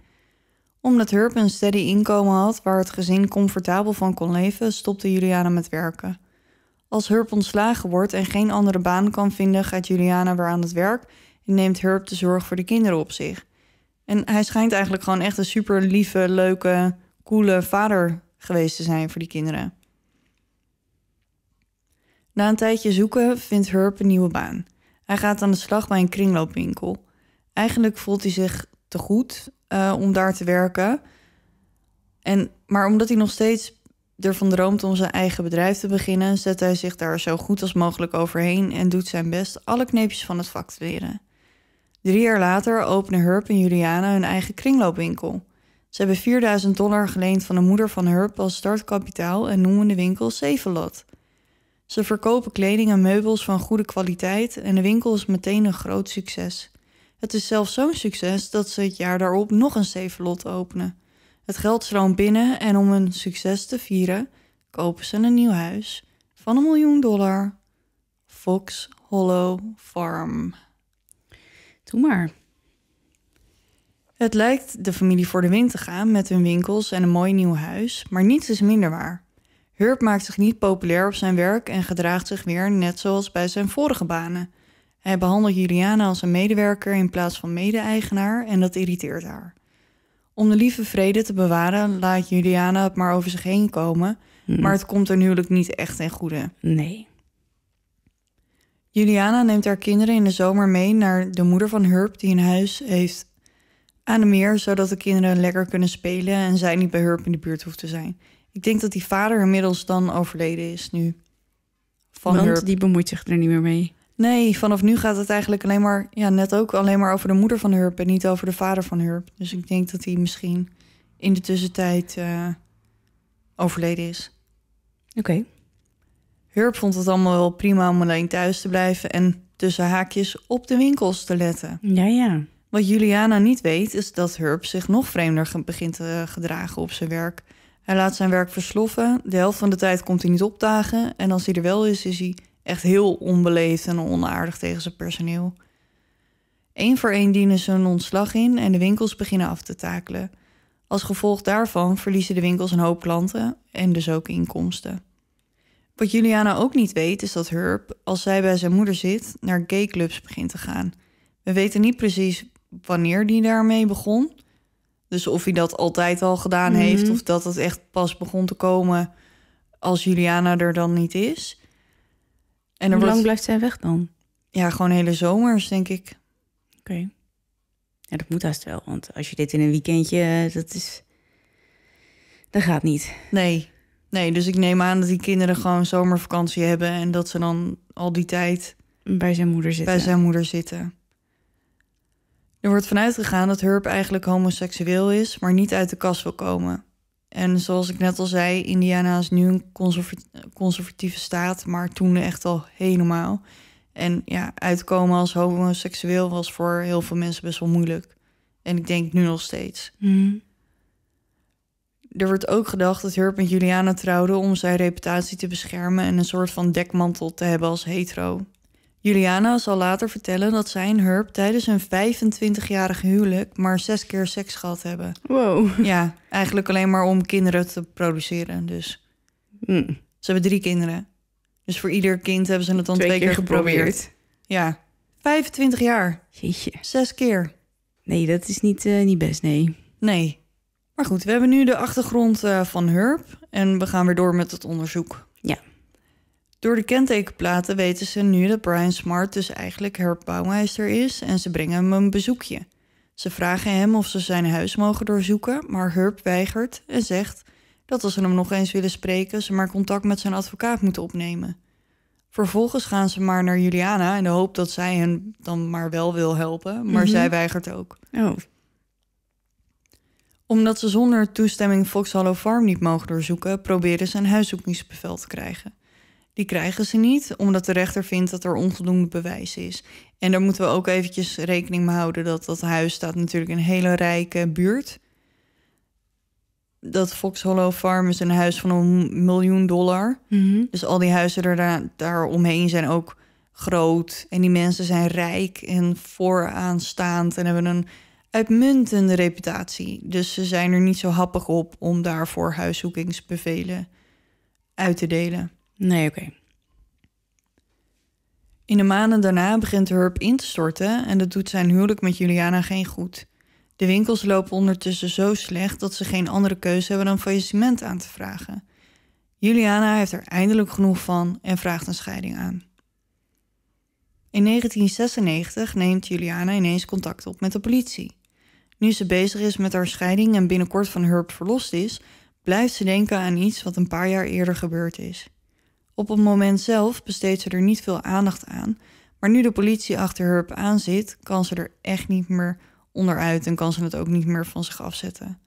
Speaker 1: Omdat Hurp een steady inkomen had waar het gezin comfortabel van kon leven, stopte Juliana met werken. Als Hurp ontslagen wordt en geen andere baan kan vinden, gaat Juliana weer aan het werk en neemt Hurp de zorg voor de kinderen op zich. En hij schijnt eigenlijk gewoon echt een super lieve, leuke, coole vader geweest te zijn voor die kinderen. Na een tijdje zoeken vindt Herp een nieuwe baan. Hij gaat aan de slag bij een kringloopwinkel. Eigenlijk voelt hij zich te goed eh, om daar te werken. En, maar omdat hij nog steeds ervan droomt om zijn eigen bedrijf te beginnen, zet hij zich daar zo goed als mogelijk overheen en doet zijn best alle kneepjes van het vak te leren. Drie jaar later openen Herb en Juliana hun eigen kringloopwinkel. Ze hebben 4000 dollar geleend van de moeder van Herb als startkapitaal en noemen de winkel Zevenlot. Ze verkopen kleding en meubels van goede kwaliteit en de winkel is meteen een groot succes. Het is zelfs zo'n succes dat ze het jaar daarop nog een Zevenlot openen. Het geld stroomt binnen en om hun succes te vieren kopen ze een nieuw huis van een miljoen dollar. Fox Hollow Farm maar. Het lijkt de familie voor de wind te gaan met hun winkels en een mooi nieuw huis, maar niets is minder waar. Hurp maakt zich niet populair op zijn werk en gedraagt zich weer net zoals bij zijn vorige banen. Hij behandelt Juliana als een medewerker in plaats van mede-eigenaar en dat irriteert haar. Om de lieve vrede te bewaren laat Juliana het maar over zich heen komen, mm. maar het komt nu huwelijk niet echt ten goede. Nee. Juliana neemt haar kinderen in de zomer mee naar de moeder van Hurp die een huis heeft aan de meer, zodat de kinderen lekker kunnen spelen en zij niet bij Hurp in de buurt hoeft te zijn. Ik denk dat die vader inmiddels dan overleden is nu. Van Want die bemoeit zich er niet meer mee. Nee, vanaf nu gaat het eigenlijk alleen maar, ja, net ook alleen maar over de moeder van Hurp en niet over de vader van Hurp. Dus ik denk dat hij misschien in de tussentijd eh, overleden is. Oké. Hurp vond het allemaal wel prima om alleen thuis te blijven en tussen haakjes op de winkels te letten. Ja, ja. Wat Juliana niet weet, is dat Herb zich nog vreemder begint te gedragen op zijn werk. Hij laat zijn werk versloffen, de helft van de tijd komt hij niet opdagen en als hij er wel is, is hij echt heel onbeleefd en onaardig tegen zijn personeel. Eén voor één dienen ze een ontslag in en de winkels beginnen af te takelen. Als gevolg daarvan verliezen de winkels een hoop klanten en dus ook inkomsten. Wat Juliana ook niet weet is dat Herb, als zij bij zijn moeder zit, naar gayclubs begint te gaan. We weten niet precies wanneer die daarmee begon. Dus of hij dat altijd al gedaan mhm. heeft of dat het echt pas begon te komen als Juliana er dan niet is. En Hoe lang blijft zij weg dan? Ja, gewoon hele zomers, denk ik. Oké. Ja, dat moet haast wel, want als je dit in een weekendje, eh, dat is... Dat gaat niet. Nee, Nee, dus ik neem aan dat die kinderen gewoon zomervakantie hebben en dat ze dan al die tijd bij zijn moeder zitten. Bij zijn moeder zitten. Er wordt vanuit gegaan dat Herb eigenlijk homoseksueel is, maar niet uit de kast wil komen. En zoals ik net al zei, Indiana is nu een conservatieve staat, maar toen echt al helemaal. En ja, uitkomen als homoseksueel was voor heel veel mensen best wel moeilijk. En ik denk nu nog steeds. Mhm. Er wordt ook gedacht dat Hurp met Juliana trouwde om zijn reputatie te beschermen en een soort van dekmantel te hebben als hetero. Juliana zal later vertellen dat zij en Hurp tijdens hun 25-jarige huwelijk maar zes keer seks gehad hebben. Wow. *laughs* Ja, eigenlijk alleen maar om kinderen te produceren. Dus hmm. ze hebben drie kinderen. Dus voor ieder kind hebben ze het dan twee, keer, geprobeerd. Ja, 25 jaar. Jeetje. Zes keer. Nee, dat is niet, eh, niet best, nee. Nee. Maar goed, we hebben nu de achtergrond eh, van Herb en we gaan weer door met het onderzoek. Ja. Door de kentekenplaten weten ze nu dat Brian Smart dus eigenlijk Herb Bouwmeister is en ze brengen hem een bezoekje. Ze vragen hem of ze zijn huis mogen doorzoeken, maar Herb weigert en zegt dat als ze hem nog eens willen spreken, ze maar contact met zijn advocaat moeten opnemen. Vervolgens gaan ze maar naar Juliana in de hoop dat zij hem dan maar wel wil helpen, maar mhm. zij weigert ook. Oh omdat ze zonder toestemming Fox Hollow Farm niet mogen doorzoeken, proberen ze een huiszoekingsbevel te krijgen. Die krijgen ze niet, omdat de rechter vindt dat er onvoldoende bewijs is. En daar moeten we ook eventjes rekening mee houden dat dat huis staat natuurlijk in een hele rijke buurt. Dat Fox Hollow Farm is een huis van een miljoen dollar. Mhm. Dus al die huizen er daar, daar omheen zijn ook groot. En die mensen zijn rijk en vooraanstaand en hebben een uitmuntende reputatie. Dus ze zijn er niet zo happig op om daarvoor huiszoekingsbevelen uit te delen. Nee, oké. In de maanden daarna begint Herb in te storten en dat doet zijn huwelijk met Juliana geen goed. De winkels lopen ondertussen zo slecht dat ze geen andere keuze hebben dan faillissement aan te vragen. Juliana heeft er eindelijk genoeg van en vraagt een scheiding aan. In 1996 neemt Juliana ineens contact op met de politie. Nu ze bezig is met haar scheiding en binnenkort van Herb verlost is, blijft ze denken aan iets wat een paar jaar eerder gebeurd is. Op het moment zelf besteedt ze er niet veel aandacht aan, maar nu de politie achter Herb aan zit, kan ze er echt niet meer onderuit en kan ze het ook niet meer van zich afzetten.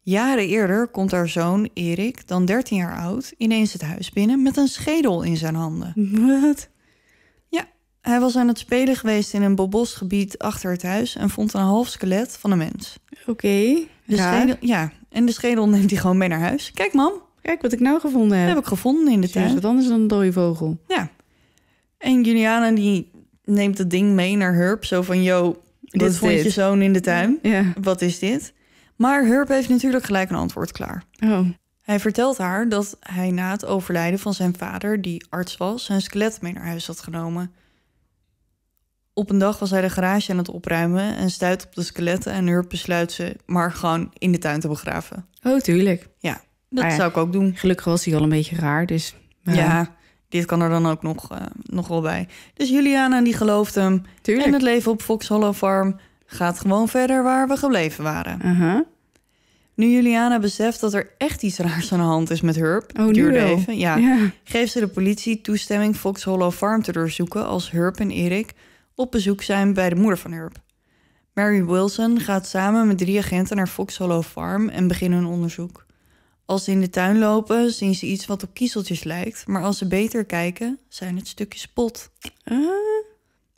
Speaker 1: Jaren eerder komt haar zoon Erik, dan 13 jaar oud, ineens het huis binnen met een schedel in zijn handen. Wat? Hij was aan het spelen geweest in een bobosgebied achter het huis en vond een half skelet van een mens. Oké. Okay, ja, en de schedel neemt hij gewoon mee naar huis. Kijk, mam. Kijk wat ik nou gevonden heb. heb ik gevonden in de tuin. is wat anders dan een dode vogel. Ja. En Juliana die neemt het ding mee naar Herb. Zo van, yo, dit, vond je zoon in de tuin. Ja. Wat is dit? Maar Herb heeft natuurlijk gelijk een antwoord klaar. Oh. Hij vertelt haar dat hij na het overlijden van zijn vader, die arts was, zijn skelet mee naar huis had genomen. Op een dag was hij de garage aan het opruimen en stuit op de skeletten. En Hurp besluit ze maar gewoon in de tuin te begraven. Oh, tuurlijk. Ja, ah, dat zou ik ook doen. Gelukkig was hij al een beetje raar, dus... Ja, dit kan er dan ook nog, eh, nog wel bij. Dus Juliana die gelooft hem. Tuurlijk. En het leven op Fox Hollow Farm gaat gewoon verder waar we gebleven waren. Uh Nu Juliana beseft dat er echt iets raars aan de hand is met Hurp, oh, tuurlijk. ja, geeft ze de politie toestemming Fox Hollow Farm te doorzoeken als Hurp en Erik op bezoek zijn bij de moeder van Herb. Mary Wilson gaat samen met drie agenten naar Fox Hollow Farm en beginnen hun onderzoek. Als ze in de tuin lopen, zien ze iets wat op kiezeltjes lijkt, maar als ze beter kijken, zijn het stukjes pot. Ah.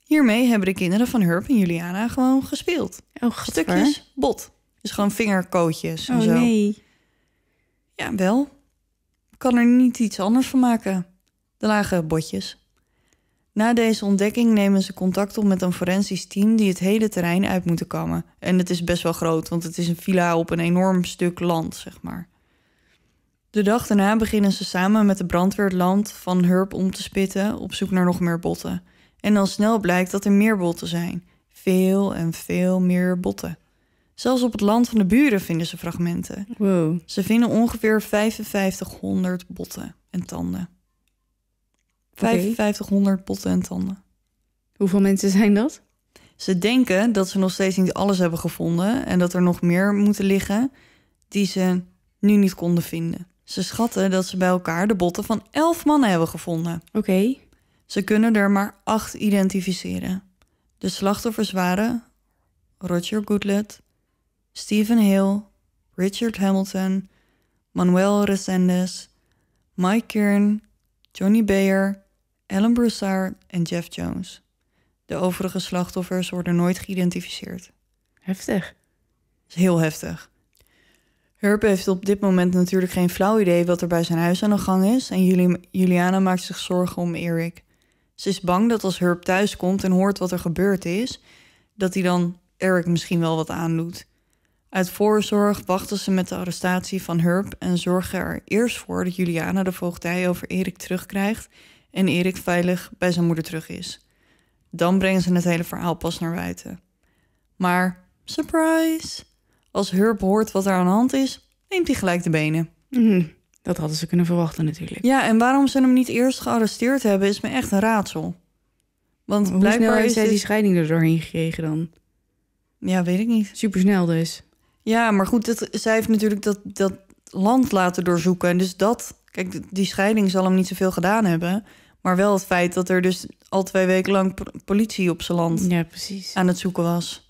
Speaker 1: Hiermee hebben de kinderen van Herb en Juliana gewoon gespeeld. Oh, stukjes bot. Dus gewoon vingerkootjes en oh, Nee. Ja, wel. Ik kan er niet iets anders van maken. De lage botjes. Na deze ontdekking nemen ze contact op met een forensisch team die het hele terrein uit moeten kammen. En het is best wel groot, want het is een villa op een enorm stuk land, zeg maar. De dag daarna beginnen ze samen met de brandweerland het van Hurp om te spitten op zoek naar nog meer botten. En dan snel blijkt dat er meer botten zijn. Veel en veel meer botten. Zelfs op het land van de buren vinden ze fragmenten. Wow. Ze vinden ongeveer 5500 botten en tanden. 5500 potten en tanden. Hoeveel mensen zijn dat? Ze denken dat ze nog steeds niet alles hebben gevonden en dat er nog meer moeten liggen die ze nu niet konden vinden. Ze schatten dat ze bij elkaar de botten van 11 mannen hebben gevonden. Oké. Ze kunnen er maar acht identificeren. De slachtoffers waren Roger Goodlet, Stephen Hill, Richard Hamilton, Manuel Resendez, Mike Kern, Johnny Bayer, Ellen Broussard en Jeff Jones. De overige slachtoffers worden nooit geïdentificeerd. Heftig. Dat is heel heftig. Hurp heeft op dit moment natuurlijk geen flauw idee wat er bij zijn huis aan de gang is en Juliana maakt zich zorgen om Erik. Ze is bang dat als Hurp thuis komt en hoort wat er gebeurd is, dat hij dan Erik misschien wel wat aandoet. Uit voorzorg wachten ze met de arrestatie van Hurp en zorgen er eerst voor dat Juliana de voogdij over Erik terugkrijgt en Erik veilig bij zijn moeder terug is. Dan brengen ze het hele verhaal pas naar buiten. Maar, surprise! Als Herb hoort wat er aan de hand is, neemt hij gelijk de benen. Mhm, dat hadden ze kunnen verwachten natuurlijk. Ja, en waarom ze hem niet eerst gearresteerd hebben, is me echt een raadsel. Want Hoe blijkbaar heeft hij die scheiding er doorheen gekregen dan? Ja, weet ik niet. Supersnel dus. Ja, maar goed, dat, zij heeft natuurlijk dat, dat land laten doorzoeken. En dus dat, kijk, die scheiding zal hem niet zoveel gedaan hebben. Maar wel het feit dat er dus al twee weken lang politie op zijn land ja, aan het zoeken was.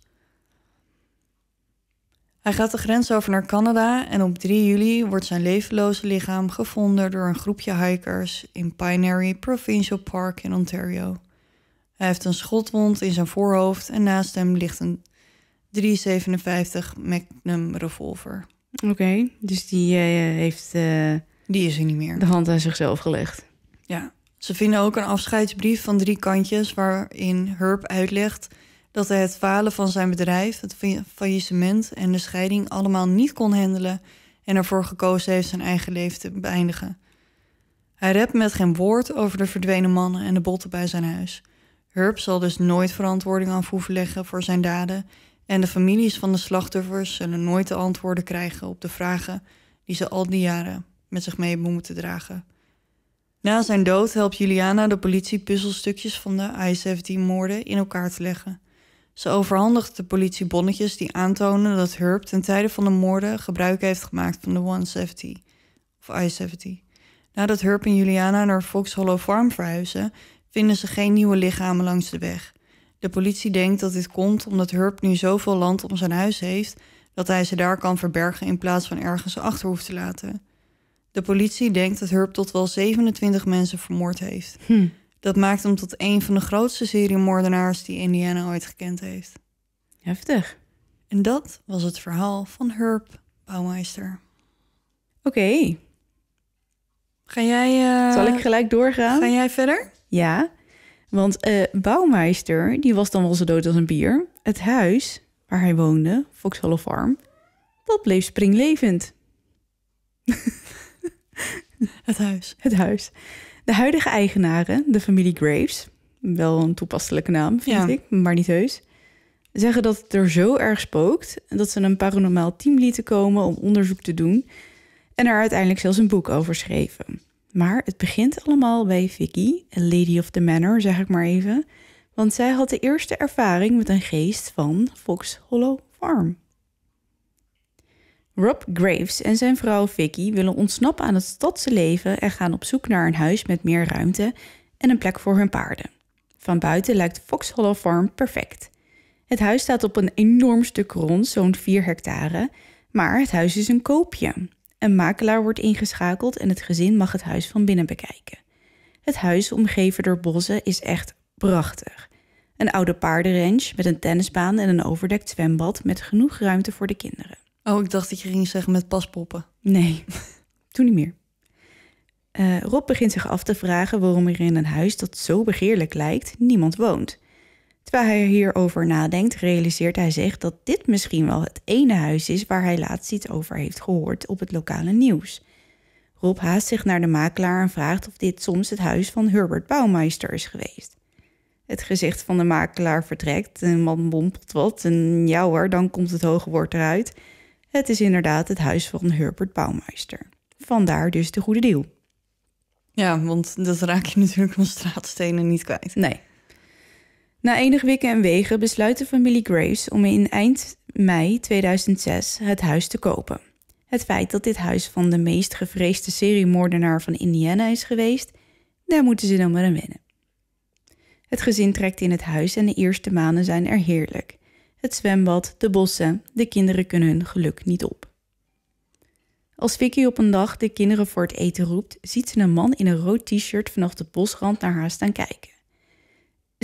Speaker 1: Hij gaat de grens over naar Canada en op 3 juli wordt zijn levenloze lichaam gevonden door een groepje hikers in Pinery Provincial Park in Ontario. Hij heeft een schotwond in zijn voorhoofd en naast hem ligt een 357 Magnum revolver.
Speaker 2: Oké, dus die eh, heeft. Eh, die is er niet meer. De hand aan zichzelf gelegd.
Speaker 1: Ja. Ze vinden ook een afscheidsbrief van drie kantjes waarin Herb uitlegt dat hij het falen van zijn bedrijf, het faillissement en de scheiding allemaal niet kon handelen en ervoor gekozen heeft zijn eigen leven te beëindigen. Hij rept met geen woord over de verdwenen mannen en de botten bij zijn huis. Herb zal dus nooit verantwoording af hoeven leggen voor zijn daden en de families van de slachtoffers zullen nooit de antwoorden krijgen op de vragen die ze al die jaren met zich mee hebben moeten dragen. Na zijn dood helpt Juliana de politie puzzelstukjes van de I-17-moorden in elkaar te leggen. Ze overhandigt de politie bonnetjes die aantonen dat Herb ten tijde van de moorden gebruik heeft gemaakt van de 170 of I-70. Nadat Herb en Juliana naar Fox Hollow Farm verhuizen, vinden ze geen nieuwe lichamen langs de weg. De politie denkt dat dit komt omdat Hurp nu zoveel land om zijn huis heeft dat hij ze daar kan verbergen in plaats van ergens achter hoeft te laten. De politie denkt dat Hurp tot wel 27 mensen vermoord heeft. Hm. Dat maakt hem tot een van de grootste seriemoordenaars die Indiana ooit gekend heeft. Heftig. En dat was het verhaal van Hurp Bouwmeister.
Speaker 2: Oké. Ga jij. Eh, Zal ik gelijk doorgaan? Ga jij verder? Ja. Want uh, bouwmeester, die was dan wel zo dood als een bier. Het huis waar hij woonde, Foxhall Farm, dat bleef springlevend. *laughs* het huis. Het huis. De huidige eigenaren, de familie Graves, wel een toepasselijke naam vind ik, maar niet heus, zeggen dat het er zo erg spookt dat ze een paranormaal team lieten komen om onderzoek te doen en er uiteindelijk zelfs een boek over schreven. Maar het begint allemaal bij Vicky, een lady of the manor, zeg ik maar even. Want zij had de eerste ervaring met een geest van Fox Hollow Farm. Rob Graves en zijn vrouw Vicky willen ontsnappen aan het stadse leven en gaan op zoek naar een huis met meer ruimte en een plek voor hun paarden. Van buiten lijkt Fox Hollow Farm perfect. Het huis staat op een enorm stuk grond, zo'n 4 hectare, maar het huis is een koopje. Een makelaar wordt ingeschakeld en het gezin mag het huis van binnen bekijken. Het huis, omgeven door bossen, is echt prachtig. Een oude paardenrange met een tennisbaan en een overdekt zwembad met genoeg ruimte voor de kinderen.
Speaker 1: Oh, ik dacht dat je ging zeggen met paspoppen.
Speaker 2: Nee, *laughs* toen niet meer. Eh, Rob begint zich af te vragen waarom er in een huis dat zo begeerlijk lijkt niemand woont. Terwijl hij hierover nadenkt, realiseert hij zich dat dit misschien wel het ene huis is waar hij laatst iets over heeft gehoord op het lokale nieuws. Rob haast zich naar de makelaar en vraagt of dit soms het huis van Herbert Bouwmeister is geweest. Het gezicht van de makelaar vertrekt, een man mompelt wat en ja hoor, dan komt het hoge woord eruit. Het is inderdaad het huis van Herbert
Speaker 1: Bouwmeister. Vandaar dus de goede deal. Ja, want dat raak je natuurlijk van straatstenen niet kwijt. Nee.
Speaker 2: Na enig wikken en wegen besluit de familie Graves om in eind mei 2006 het huis te kopen. Het feit dat dit huis van de meest gevreesde seriemoordenaar van Indiana is geweest, daar moeten ze dan maar aan wennen. Het gezin trekt in het huis en de eerste maanden zijn er heerlijk. Het zwembad, de bossen, de kinderen kunnen hun geluk niet op. Als Vicky op een dag de kinderen voor het eten roept, ziet ze een man in een rood t-shirt vanaf de bosrand naar haar staan kijken.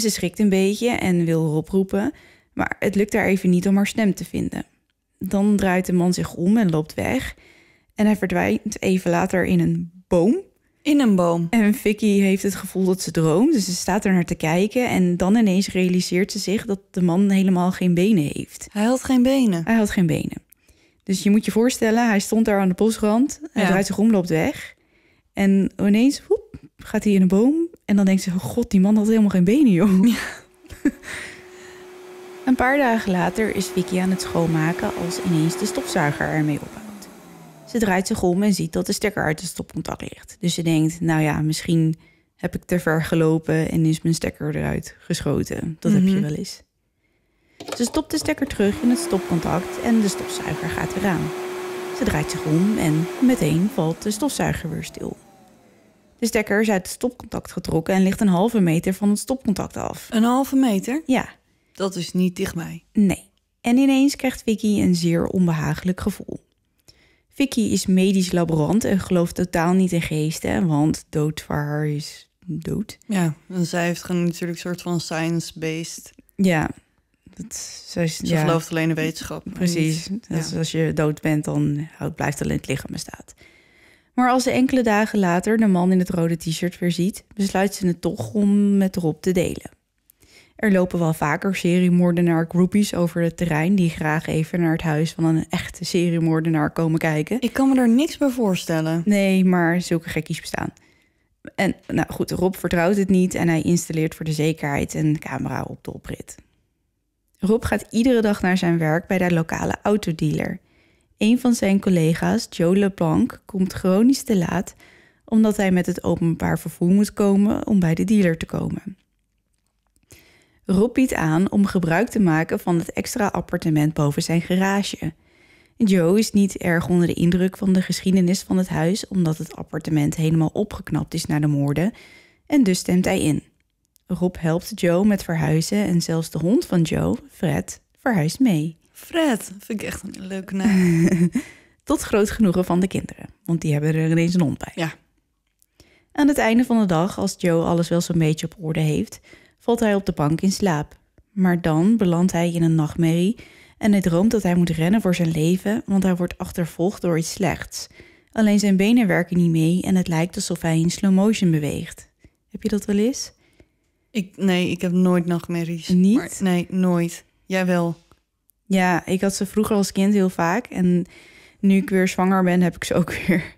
Speaker 2: Ze schrikt een beetje en wil erop roepen, maar het lukt haar even niet om haar stem te vinden. Dan draait de man zich om en loopt weg. En hij verdwijnt even later in een boom. In een boom. En Vicky heeft het gevoel dat ze droomt, dus ze staat er naar te kijken. En dan ineens realiseert ze zich dat de man helemaal geen benen heeft. Hij had geen benen. Hij had geen benen. Dus je moet je voorstellen, hij stond daar aan de bosrand. Hij draait zich om, loopt weg. En ineens, gaat hij in een boom. En dan denkt ze, oh god, die man had helemaal geen benen, joh. *laughs* een paar dagen later is Vicky aan het schoonmaken als ineens de stofzuiger ermee ophoudt. Ze draait zich om en ziet dat de stekker uit het stopcontact ligt. Dus ze denkt, nou ja, misschien heb ik te ver gelopen en is mijn stekker eruit geschoten. Dat heb je mhm. wel eens. Ze stopt de stekker terug in het stopcontact en de stofzuiger gaat weer aan. Ze draait zich om en meteen valt de stofzuiger weer stil. De stekker is uit het stopcontact getrokken en ligt een halve meter van het stopcontact af.
Speaker 1: Een halve meter? Ja. Dat is niet dichtbij.
Speaker 2: Nee. En ineens krijgt Vicky een zeer onbehagelijk gevoel. Vicky is medisch laborant en gelooft totaal niet in geesten, want dood voor haar is dood.
Speaker 1: Ja, en zij heeft gewoon natuurlijk een soort van science-based. Ja, dat,
Speaker 2: ze gelooft alleen in wetenschap. Precies. Dus Als je dood bent, dan houdt, blijft alleen het lichaam bestaat. Maar als ze enkele dagen later de man in het rode t-shirt weer ziet, besluit ze het toch om met Rob te delen. Er lopen wel vaker seriemoordenaar groupies over het terrein die graag even naar het huis van een echte seriemoordenaar komen kijken. Ik kan me daar niks bij voorstellen. Nee, maar zulke gekkies bestaan. En nou goed, Rob vertrouwt het niet en hij installeert voor de zekerheid een camera op de oprit. Rob gaat iedere dag naar zijn werk bij de lokale autodealer. Een van zijn collega's, Joe LeBlanc, komt chronisch te laat omdat hij met het openbaar vervoer moet komen om bij de dealer te komen. Rob biedt aan om gebruik te maken van het extra appartement boven zijn garage. Joe is niet erg onder de indruk van de geschiedenis van het huis, omdat het appartement helemaal opgeknapt is na de moorden, en dus stemt hij in. Rob helpt Joe met verhuizen en zelfs de hond van Joe, Fred, verhuist mee.
Speaker 1: Fred, vind ik echt een leuke naam. *laughs*
Speaker 2: Tot groot genoegen van de kinderen, want die hebben er ineens een ontbijt. Ja. Aan het einde van de dag, als Joe alles wel zo'n beetje op orde heeft, valt hij op de bank in slaap. Maar dan belandt hij in een nachtmerrie en hij droomt dat hij moet rennen voor zijn leven, want hij wordt achtervolgd door iets slechts. Alleen zijn benen werken niet mee en het lijkt alsof hij in slow motion beweegt. Heb je dat wel eens? Ik, nee, ik heb nooit nachtmerries. Niet? nee, nooit. Jij wel. Ja, ik had ze vroeger als kind heel vaak. En nu ik weer zwanger ben, heb ik ze ook weer.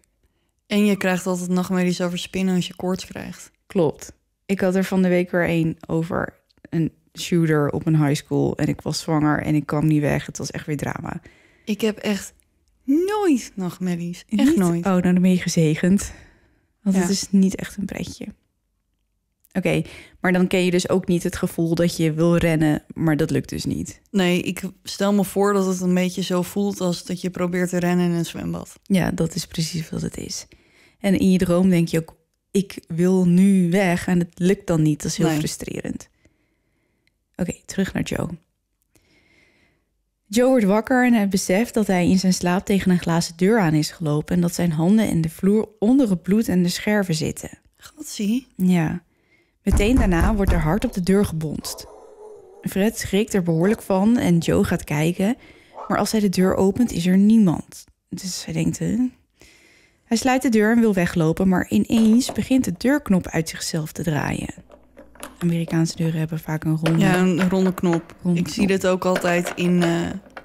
Speaker 1: En je krijgt altijd nog nachtmerries over spinnen als je koorts krijgt.
Speaker 2: Klopt. Ik had er van de week weer een over een shooter op een high school. En ik was zwanger en ik kwam niet weg. Het was echt weer drama.
Speaker 1: Ik heb echt nooit nachtmerries.
Speaker 2: Echt nooit. Oh, nou dan ben je gezegend. Want het is niet echt een pretje. Oké, maar dan ken je dus ook niet het gevoel dat je wil rennen, maar dat lukt dus niet.
Speaker 1: Nee, ik stel me voor dat het een beetje zo voelt als dat je probeert te rennen in een zwembad.
Speaker 2: Ja, dat is precies wat het is. En in je droom denk je ook, ik wil nu weg en het lukt dan niet. Dat is heel frustrerend. Oké, terug naar Joe. Joe wordt wakker en hij beseft dat hij in zijn slaap tegen een glazen deur aan is gelopen en dat zijn handen en de vloer onder het bloed en de scherven zitten.
Speaker 1: Godzie.
Speaker 2: Ja. Meteen daarna wordt er hard op de deur gebonst. Fred schrikt er behoorlijk van en Joe gaat kijken, maar als hij de deur opent is er niemand. Dus hij denkt, Hij sluit de deur en wil weglopen, maar ineens begint de deurknop uit zichzelf te draaien. Amerikaanse deuren hebben vaak een ronde... Ja, een ronde knop. Ik zie
Speaker 1: dit ook altijd in, eh,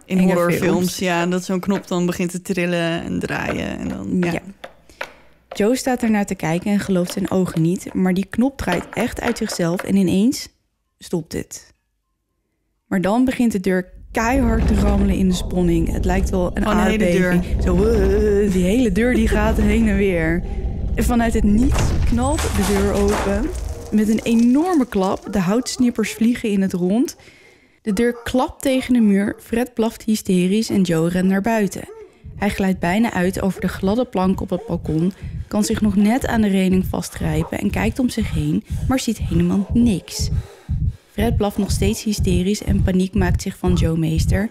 Speaker 1: in horrorfilms. Ja, dat zo'n knop dan begint te trillen en draaien. En dan,
Speaker 2: ja. Joe staat ernaar te kijken en gelooft zijn ogen niet, maar die knop draait echt uit zichzelf en ineens stopt het. Maar dan begint de deur keihard te rammelen in de sponning. Het lijkt wel een oh, deur. Zo, eh, die hele deur die gaat heen en weer. En vanuit het niets knalt de deur open. Met een enorme klap. De houtsnippers vliegen in het rond. De deur klapt tegen de muur. Fred blaft hysterisch en Joe rent naar buiten. Hij glijdt bijna uit over de gladde plank op het balkon, kan zich nog net aan de rening vastgrijpen en kijkt om zich heen, maar ziet helemaal niks. Fred blaft nog steeds hysterisch en paniek maakt zich van Joe meester.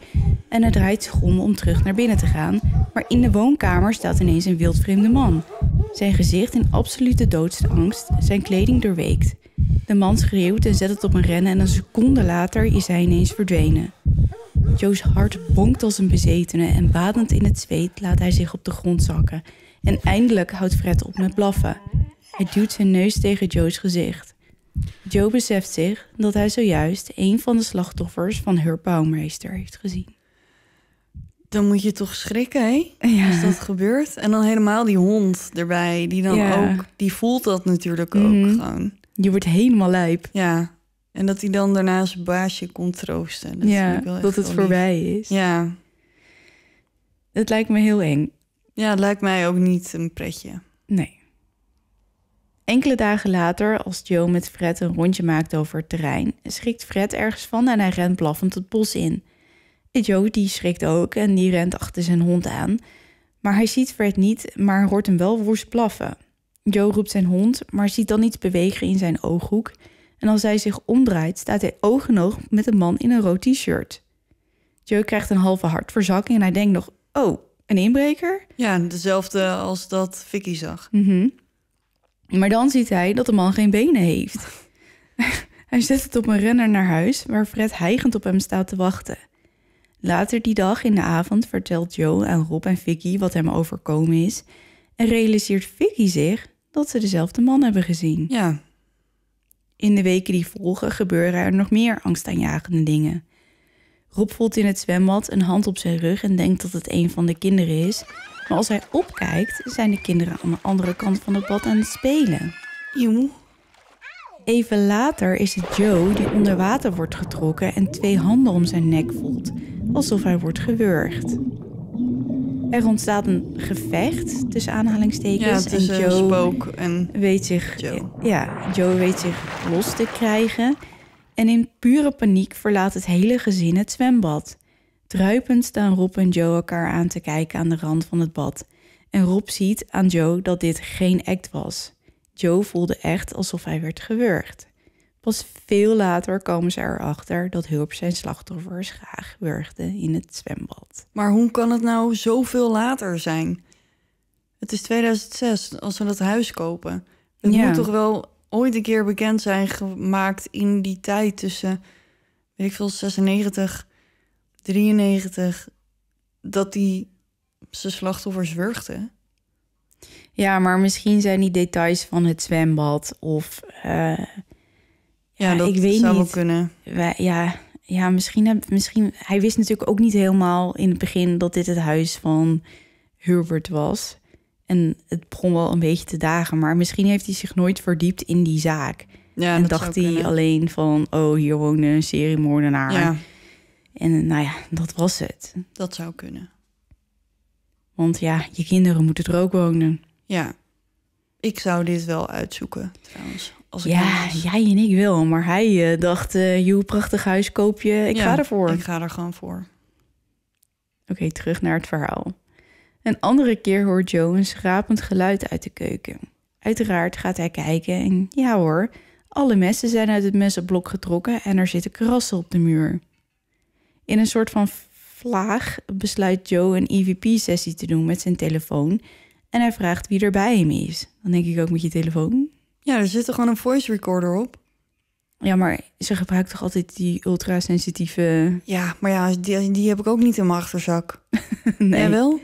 Speaker 2: En hij draait zich om om terug naar binnen te gaan. Maar in de woonkamer staat ineens een wildvreemde man. Zijn gezicht in absolute doodsangst, zijn kleding doorweekt. De man schreeuwt en zet het op een rennen en een seconde later is hij ineens verdwenen. Joe's hart bonkt als een bezetene en badend in het zweet laat hij zich op de grond zakken en eindelijk houdt Fred op met blaffen. Hij duwt zijn neus tegen Joe's gezicht. Joe beseft zich dat hij zojuist een van de slachtoffers van Hurp Bouwmeester
Speaker 1: heeft gezien. Dan moet je toch schrikken, hè? Ja. Als dat gebeurt. En dan helemaal die hond erbij, die dan ook, die voelt dat natuurlijk ook mhm. gewoon. Je wordt helemaal lijp. Ja. En dat hij dan daarna zijn baasje komt troosten. Dat ja, wel dat het voorbij is. Ja. Het lijkt me heel eng. Ja, het lijkt
Speaker 2: mij ook niet een pretje. Nee. Enkele dagen later, als Joe met Fred een rondje maakt over het terrein, schrikt Fred ergens van en hij rent blaffend het bos in. Joe die schrikt ook en die rent achter zijn hond aan. Maar hij ziet Fred niet, maar hoort hem wel woest blaffen. Joe roept zijn hond, maar ziet dan iets bewegen in zijn ooghoek. En als hij zich omdraait, staat hij oog in oog met een man in een rood t-shirt. Joe krijgt een halve hartverzakking en hij denkt nog: Oh, een inbreker?
Speaker 1: Ja, dezelfde als dat Vicky zag.
Speaker 2: Mhm. Maar dan ziet hij dat de man geen benen heeft. *laughs* hij zet het op een renner naar huis, waar Fred heigend op hem staat te wachten. Later die dag in de avond vertelt Joe aan Rob en Vicky wat hem overkomen is en realiseert Vicky zich dat ze dezelfde man hebben gezien. Ja. In de weken die volgen gebeuren er nog meer angstaanjagende dingen. Rob voelt in het zwembad een hand op zijn rug en denkt dat het een van de kinderen is. Maar als hij opkijkt, zijn de kinderen aan de andere kant van het bad aan het spelen. Joe. Even later is het Joe die onder water wordt getrokken en twee handen om zijn nek voelt, alsof hij wordt gewurgd. Er ontstaat een gevecht tussen aanhalingstekens. Ja, tussen en Joe spook en weet zich, Ja, Joe weet zich los te krijgen en in pure paniek verlaat het hele gezin het zwembad. Druipend staan Rob en Joe elkaar aan te kijken aan de rand van het bad. En Rob ziet aan Joe dat dit geen act was. Joe voelde echt alsof hij werd gewurgd. Pas veel later komen ze erachter dat Hulp zijn slachtoffers graag wurgde in het zwembad.
Speaker 1: Maar hoe kan het nou zoveel later zijn? Het is 2006 als we dat huis kopen. Het ja. moet toch wel ooit een keer bekend zijn gemaakt in die tijd tussen, weet ik veel, 96, 93, dat die zijn slachtoffers wurgde.
Speaker 2: Ja, maar misschien zijn die details van het zwembad of. Eh,
Speaker 1: ja, dat ik weet zou niet. wel kunnen.
Speaker 2: Wij, ja, ja misschien, misschien. Hij wist natuurlijk ook niet helemaal in het begin dat dit het huis van Hubert was. En het begon wel een beetje te dagen, maar misschien heeft hij zich nooit verdiept in die zaak. Ja, en dacht hij alleen van, oh, hier woonde een seriemoordenaar. Ja. En nou ja, dat was het.
Speaker 1: Dat zou kunnen.
Speaker 2: Want ja, je kinderen moeten er ook wonen.
Speaker 1: Ja, ik zou dit wel uitzoeken trouwens. Als ik ja,
Speaker 2: jij en ik wel. Maar hij eh, dacht, eh, je prachtig huis koop je. Ik ga ervoor. Ik ga er gewoon voor. Oké, terug naar het verhaal. Een andere keer hoort Joe een schrapend geluid uit de keuken. Uiteraard gaat hij kijken en ja hoor, alle messen zijn uit het messenblok getrokken en er zitten krassen op de muur. In een soort van vlaag besluit Joe een EVP-sessie te doen met zijn telefoon en hij vraagt wie er bij hem is. Dan denk ik ook met je telefoon.
Speaker 1: Ja, er zit toch gewoon een voice recorder op?
Speaker 2: Ja, maar ze gebruikt toch altijd die ultrasensitieve... Ja, maar ja, die, die heb ik ook niet in mijn achterzak. *laughs* nee. Jij wel?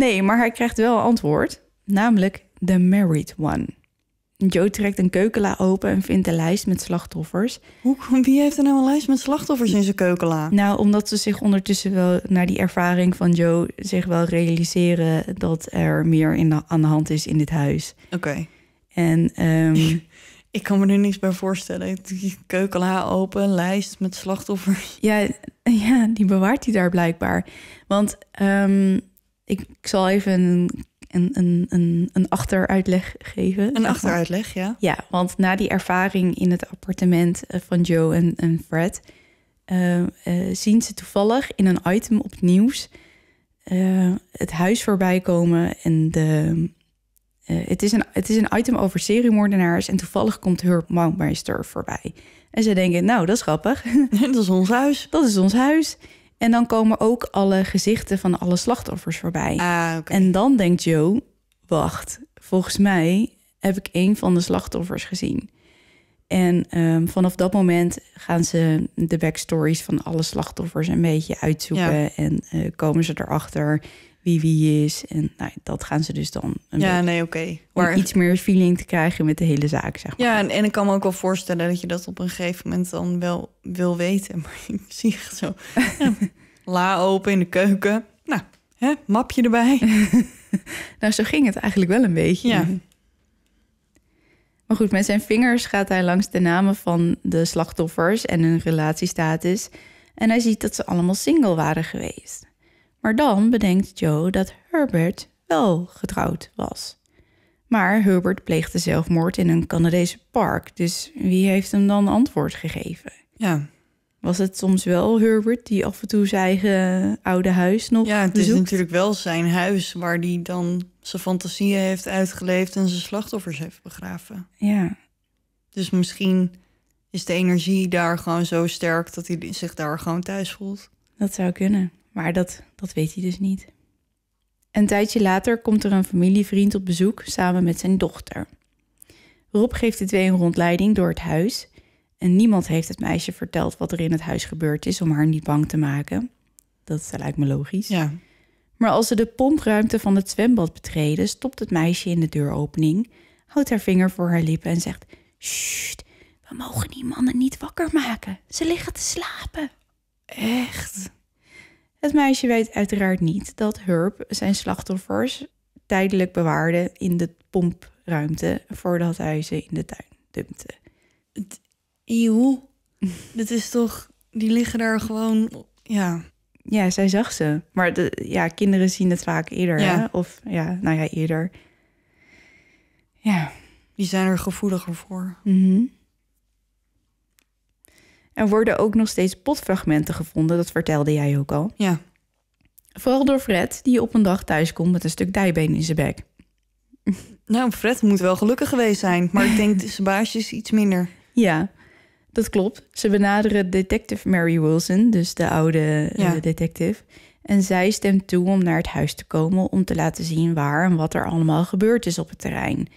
Speaker 2: Nee, maar hij krijgt wel antwoord, namelijk The Married One. Joe trekt een keukenla open en vindt een lijst met slachtoffers.
Speaker 1: Hoe, wie heeft er nou een lijst met slachtoffers in zijn keukenla?
Speaker 2: Nou, omdat ze zich ondertussen wel naar die ervaring van Joe zich wel realiseren dat er meer
Speaker 1: in de, aan de hand is in dit huis. Oké. En ehm, *laughs* ik kan me er niks bij voorstellen. Keukenla open, lijst met slachtoffers. Ja, *laughs* ja
Speaker 2: die bewaart hij daar blijkbaar. Want um, ik, zal even een, een, een, een achteruitleg geven. Een achteruitleg, ja. Ja, want na die ervaring in het appartement eh, van Joe en, en Fred... Ehm, eh, zien ze toevallig in een item op het nieuws eh, het huis voorbij komen. En de, het, is een, het is een item over seriemoordenaars. En toevallig komt Herb Mountmeester voorbij. En ze denken, nou, dat is grappig. *laughs* *laughs* dat is ons huis. Dat is ons huis. En dan komen ook alle gezichten van alle slachtoffers voorbij. Ah, en dan denkt Joe, wacht, volgens mij heb ik een van de slachtoffers gezien. En ehm, vanaf dat moment gaan ze de backstories van alle slachtoffers een beetje uitzoeken. En eh, komen ze erachter wie wie is. En nou, dat gaan ze dus dan. Een ja, nee,
Speaker 1: oké. Maar... iets
Speaker 2: meer feeling te krijgen met de hele zaak, zeg
Speaker 1: maar. Ja, en, en ik kan me ook wel voorstellen dat je dat op een gegeven moment dan wel wil weten. *laughs* Maar ik zie echt zo *laughs* la open in de keuken. Nou, hè, mapje erbij. *laughs* nou,
Speaker 2: zo ging het eigenlijk wel een beetje. Ja. Maar goed, met zijn vingers gaat hij langs de namen van de slachtoffers en hun relatiestatus. En hij ziet dat ze allemaal single waren geweest. Maar dan bedenkt Joe dat Herbert wel getrouwd was. Maar Herbert pleegde zelfmoord in een Canadese park, dus wie heeft hem dan antwoord gegeven? Ja. Was het soms wel Herbert die af en toe zijn eigen oude huis nog Ja, het is natuurlijk
Speaker 1: wel zijn huis waar hij dan zijn fantasieën heeft uitgeleefd en zijn slachtoffers heeft begraven. Ja. Dus misschien is de energie daar gewoon zo sterk dat hij zich daar gewoon thuis voelt.
Speaker 2: Dat zou kunnen. Maar dat, dat weet hij dus niet. Een tijdje later komt er een familievriend op bezoek samen met zijn dochter. Rob geeft de twee een rondleiding door het huis. En niemand heeft het meisje verteld wat er in het huis gebeurd is om haar niet bang te maken. Dat lijkt me logisch. Ja. Maar als ze de pompruimte van het zwembad betreden, stopt het meisje in de deuropening, houdt haar vinger voor haar lippen en zegt: Sst, we mogen die mannen niet wakker maken. Ze liggen te slapen. Echt? Het meisje weet uiteraard niet dat Herb zijn slachtoffers tijdelijk bewaarde in de pompruimte voordat hij ze in de tuin dumpte.
Speaker 1: Eeuw, *laughs* dat is toch, die liggen daar gewoon, ja.
Speaker 2: Ja, zij zag ze. Maar de, ja, kinderen zien het vaak eerder. Hè? Of ja, nou ja, eerder.
Speaker 1: Ja. Die zijn er gevoeliger voor. Mm
Speaker 2: en worden ook nog steeds potfragmenten gevonden, dat vertelde jij ook al. Ja. Vooral door Fred, die op een dag thuis komt met een stuk dijbeen in zijn bek. *laughs*
Speaker 1: Nou, Fred moet wel gelukkig geweest zijn, maar ik denk *laughs* zijn baasje is iets minder.
Speaker 2: Ja, dat klopt. Ze benaderen detective Mary Wilson, dus de oude eh, detective. En zij stemt toe om naar het huis te komen om te laten zien waar en wat er allemaal gebeurd is op het terrein.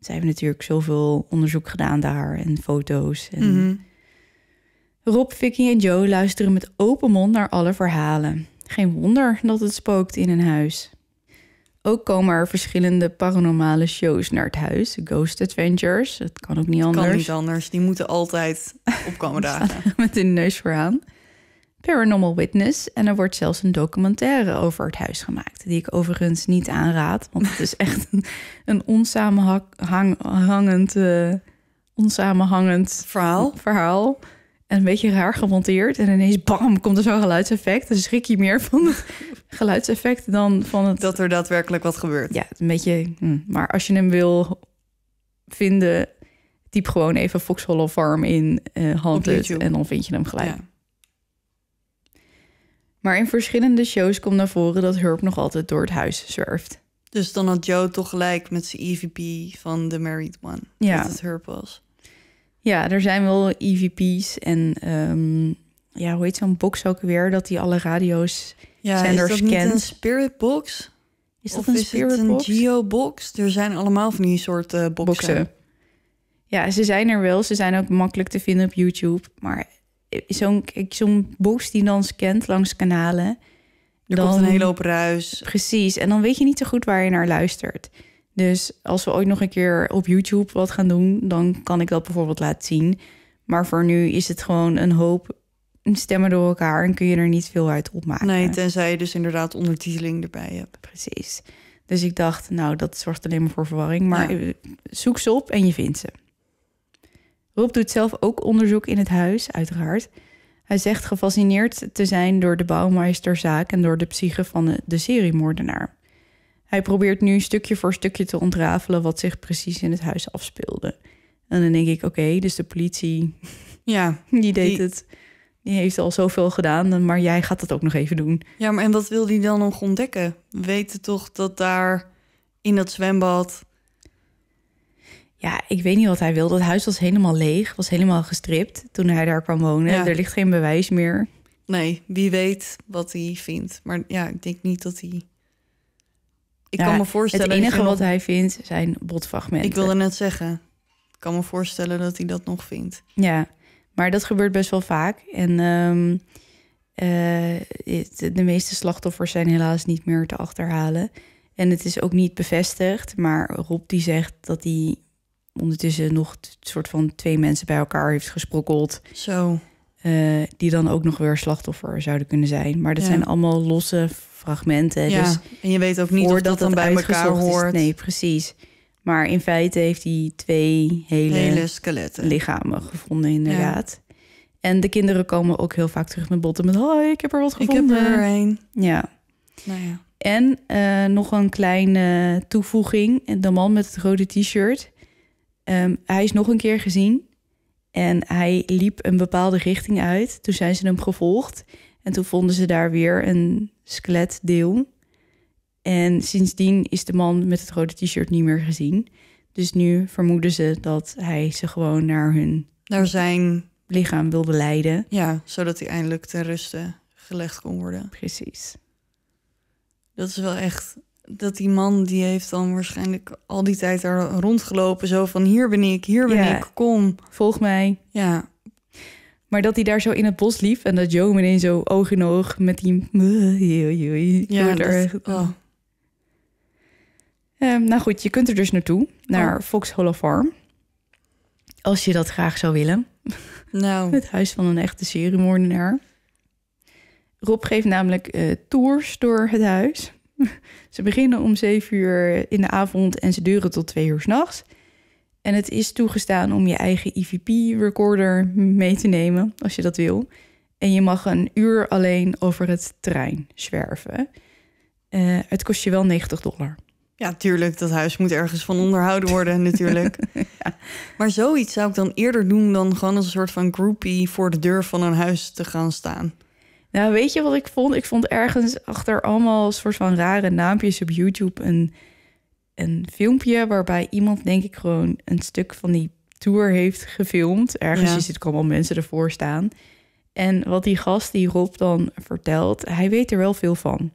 Speaker 2: Ze hebben natuurlijk zoveel onderzoek gedaan daar en foto's en mhm. Rob, Vicky en Joe luisteren met open mond naar alle verhalen. Geen wonder dat het spookt in een huis. Ook komen er verschillende paranormale shows naar het huis. Ghost Adventures, dat kan ook niet anders. Kan niet
Speaker 1: anders, die moeten altijd op camera.
Speaker 2: *laughs* met een neus aan. Paranormal Witness. En er wordt zelfs een documentaire over het huis gemaakt. Die ik overigens niet aanraad. Want het is echt een, een eh, onsamenhangend verhaal. verhaal een beetje raar gemonteerd. En ineens bam, komt er zo'n geluidseffect. Dan schrik je meer van het *laughs* geluidseffect dan van het...
Speaker 1: Dat er daadwerkelijk wat gebeurt. Ja, een
Speaker 2: beetje... Hm. Maar als je hem wil vinden, typ gewoon even Hollow Farm in uh, En dan vind je hem gelijk. Ja. Maar in verschillende shows komt naar voren dat Hurp nog altijd door het huis zwerft.
Speaker 1: Dus dan had Joe toch gelijk met zijn EVP van The Married One. Ja. Dat het Hurp was.
Speaker 2: Ja, er zijn wel EVP's en ehm, ja, hoe heet zo'n box ook weer? Dat die alle radio's ja, zenders kent. Is dat een
Speaker 1: spirit box? Is dat of een spirit een geo
Speaker 2: box? Er zijn allemaal van die soort uh, boxen. Ja, ze zijn er wel. Ze zijn ook makkelijk te vinden op YouTube. Maar zo'n zo'n box die dan scant langs kanalen...
Speaker 1: Er dan, komt een hele hoop
Speaker 2: ruis. Precies, en dan weet je niet zo goed waar je naar luistert. Dus als we ooit nog een keer op YouTube wat gaan doen, dan kan ik dat bijvoorbeeld laten zien. Maar voor nu is het gewoon een hoop stemmen door elkaar en kun je er niet veel uit opmaken. Nee, tenzij je dus inderdaad ondertiteling erbij hebt. Precies. Dus ik dacht, nou, dat zorgt alleen maar voor verwarring. Maar eh, zoek ze op en je vindt ze. Rob doet zelf ook onderzoek in het huis, uiteraard. Hij zegt gefascineerd te zijn door de bouwmeesterzaak en door de psyche van de, de seriemoordenaar. Hij probeert nu stukje voor stukje te ontrafelen wat zich precies in het huis afspeelde. En dan denk ik, oké, dus de politie, ja, *laughs* die deed het. Die heeft al zoveel gedaan, maar jij gaat dat ook nog even doen.
Speaker 1: Ja, maar en wat wil die dan nog ontdekken? We weten toch dat daar in dat zwembad... Ja, ik weet niet wat hij wilde. Het huis was helemaal leeg,
Speaker 2: was helemaal gestript toen hij daar kwam wonen. Er ligt geen bewijs meer.
Speaker 1: Nee, wie weet wat hij vindt. Maar ja, ik denk niet dat hij ik kan me voorstellen. Het enige wat hij
Speaker 2: vindt zijn botfragmenten. Ik wilde
Speaker 1: net zeggen. Ik kan me voorstellen dat hij dat nog vindt.
Speaker 2: Ja, maar dat gebeurt best wel vaak. En ehm, eh, de meeste slachtoffers zijn helaas niet meer te achterhalen. En het is ook niet bevestigd. Maar Rob die zegt dat hij ondertussen nog soort van twee mensen bij elkaar heeft gesprokkeld. Zo. Eh, die dan ook nog weer slachtoffer zouden kunnen zijn. Maar dat zijn allemaal losse fragmenten. Ja, dus en je weet
Speaker 1: ook niet of dat dan bij elkaar hoort.
Speaker 2: Nee, precies. Maar in feite heeft hij twee hele, skeletten. lichamen gevonden, inderdaad. Ja. En de kinderen komen ook heel vaak terug met botten met... Hoi, oh, ik heb er wat gevonden. Ik heb er een. Ja. Nou ja. En eh, nog een kleine toevoeging. De man met het rode t-shirt. Ehm, hij is nog een keer gezien. En hij liep een bepaalde richting uit. Toen zijn ze hem gevolgd. En toen vonden ze daar weer een skeletdeel. En sindsdien is de man met het rode t-shirt niet meer gezien. Dus nu vermoeden ze dat hij ze gewoon naar hun...
Speaker 1: Naar zijn... Lichaam wilde leiden. Ja, zodat hij eindelijk ten ruste gelegd kon worden. Precies. Dat is wel echt dat die man die heeft dan waarschijnlijk al die tijd daar rondgelopen. Zo van hier ben ik, hier ben ik, kom. Volg
Speaker 2: mij. Ja. Maar dat hij daar zo in het bos liep en dat Joe meteen zo oog in oog met die... Ja, dat... Oh. Ehm, nou goed, je kunt er dus naartoe, naar oh. Fox Hollow Farm. Als je dat graag zou willen. Nou. *laughs* het huis van een echte seriemoordenaar. Rob geeft namelijk eh, tours door het huis. *laughs* ze beginnen om 7 uur in de avond en ze duren tot 2 uur s'nachts. En het is toegestaan om je eigen EVP-recorder mee te nemen, als je dat wil. En je mag een uur alleen over het terrein zwerven. Eh, het kost je wel 90 dollar.
Speaker 1: Ja, tuurlijk. Dat huis moet ergens van onderhouden worden, *laughs* natuurlijk. Maar zoiets zou ik dan eerder doen dan gewoon als een soort van groupie voor de deur van een huis te gaan staan. Nou, weet je wat ik
Speaker 2: vond? Ik vond ergens achter allemaal soort van rare naampjes op YouTube een, een filmpje waarbij iemand, denk ik, gewoon een stuk van die tour heeft gefilmd. Ergens ja. is allemaal mensen ervoor staan. En wat die gast, die Rob dan vertelt, hij weet er wel veel van.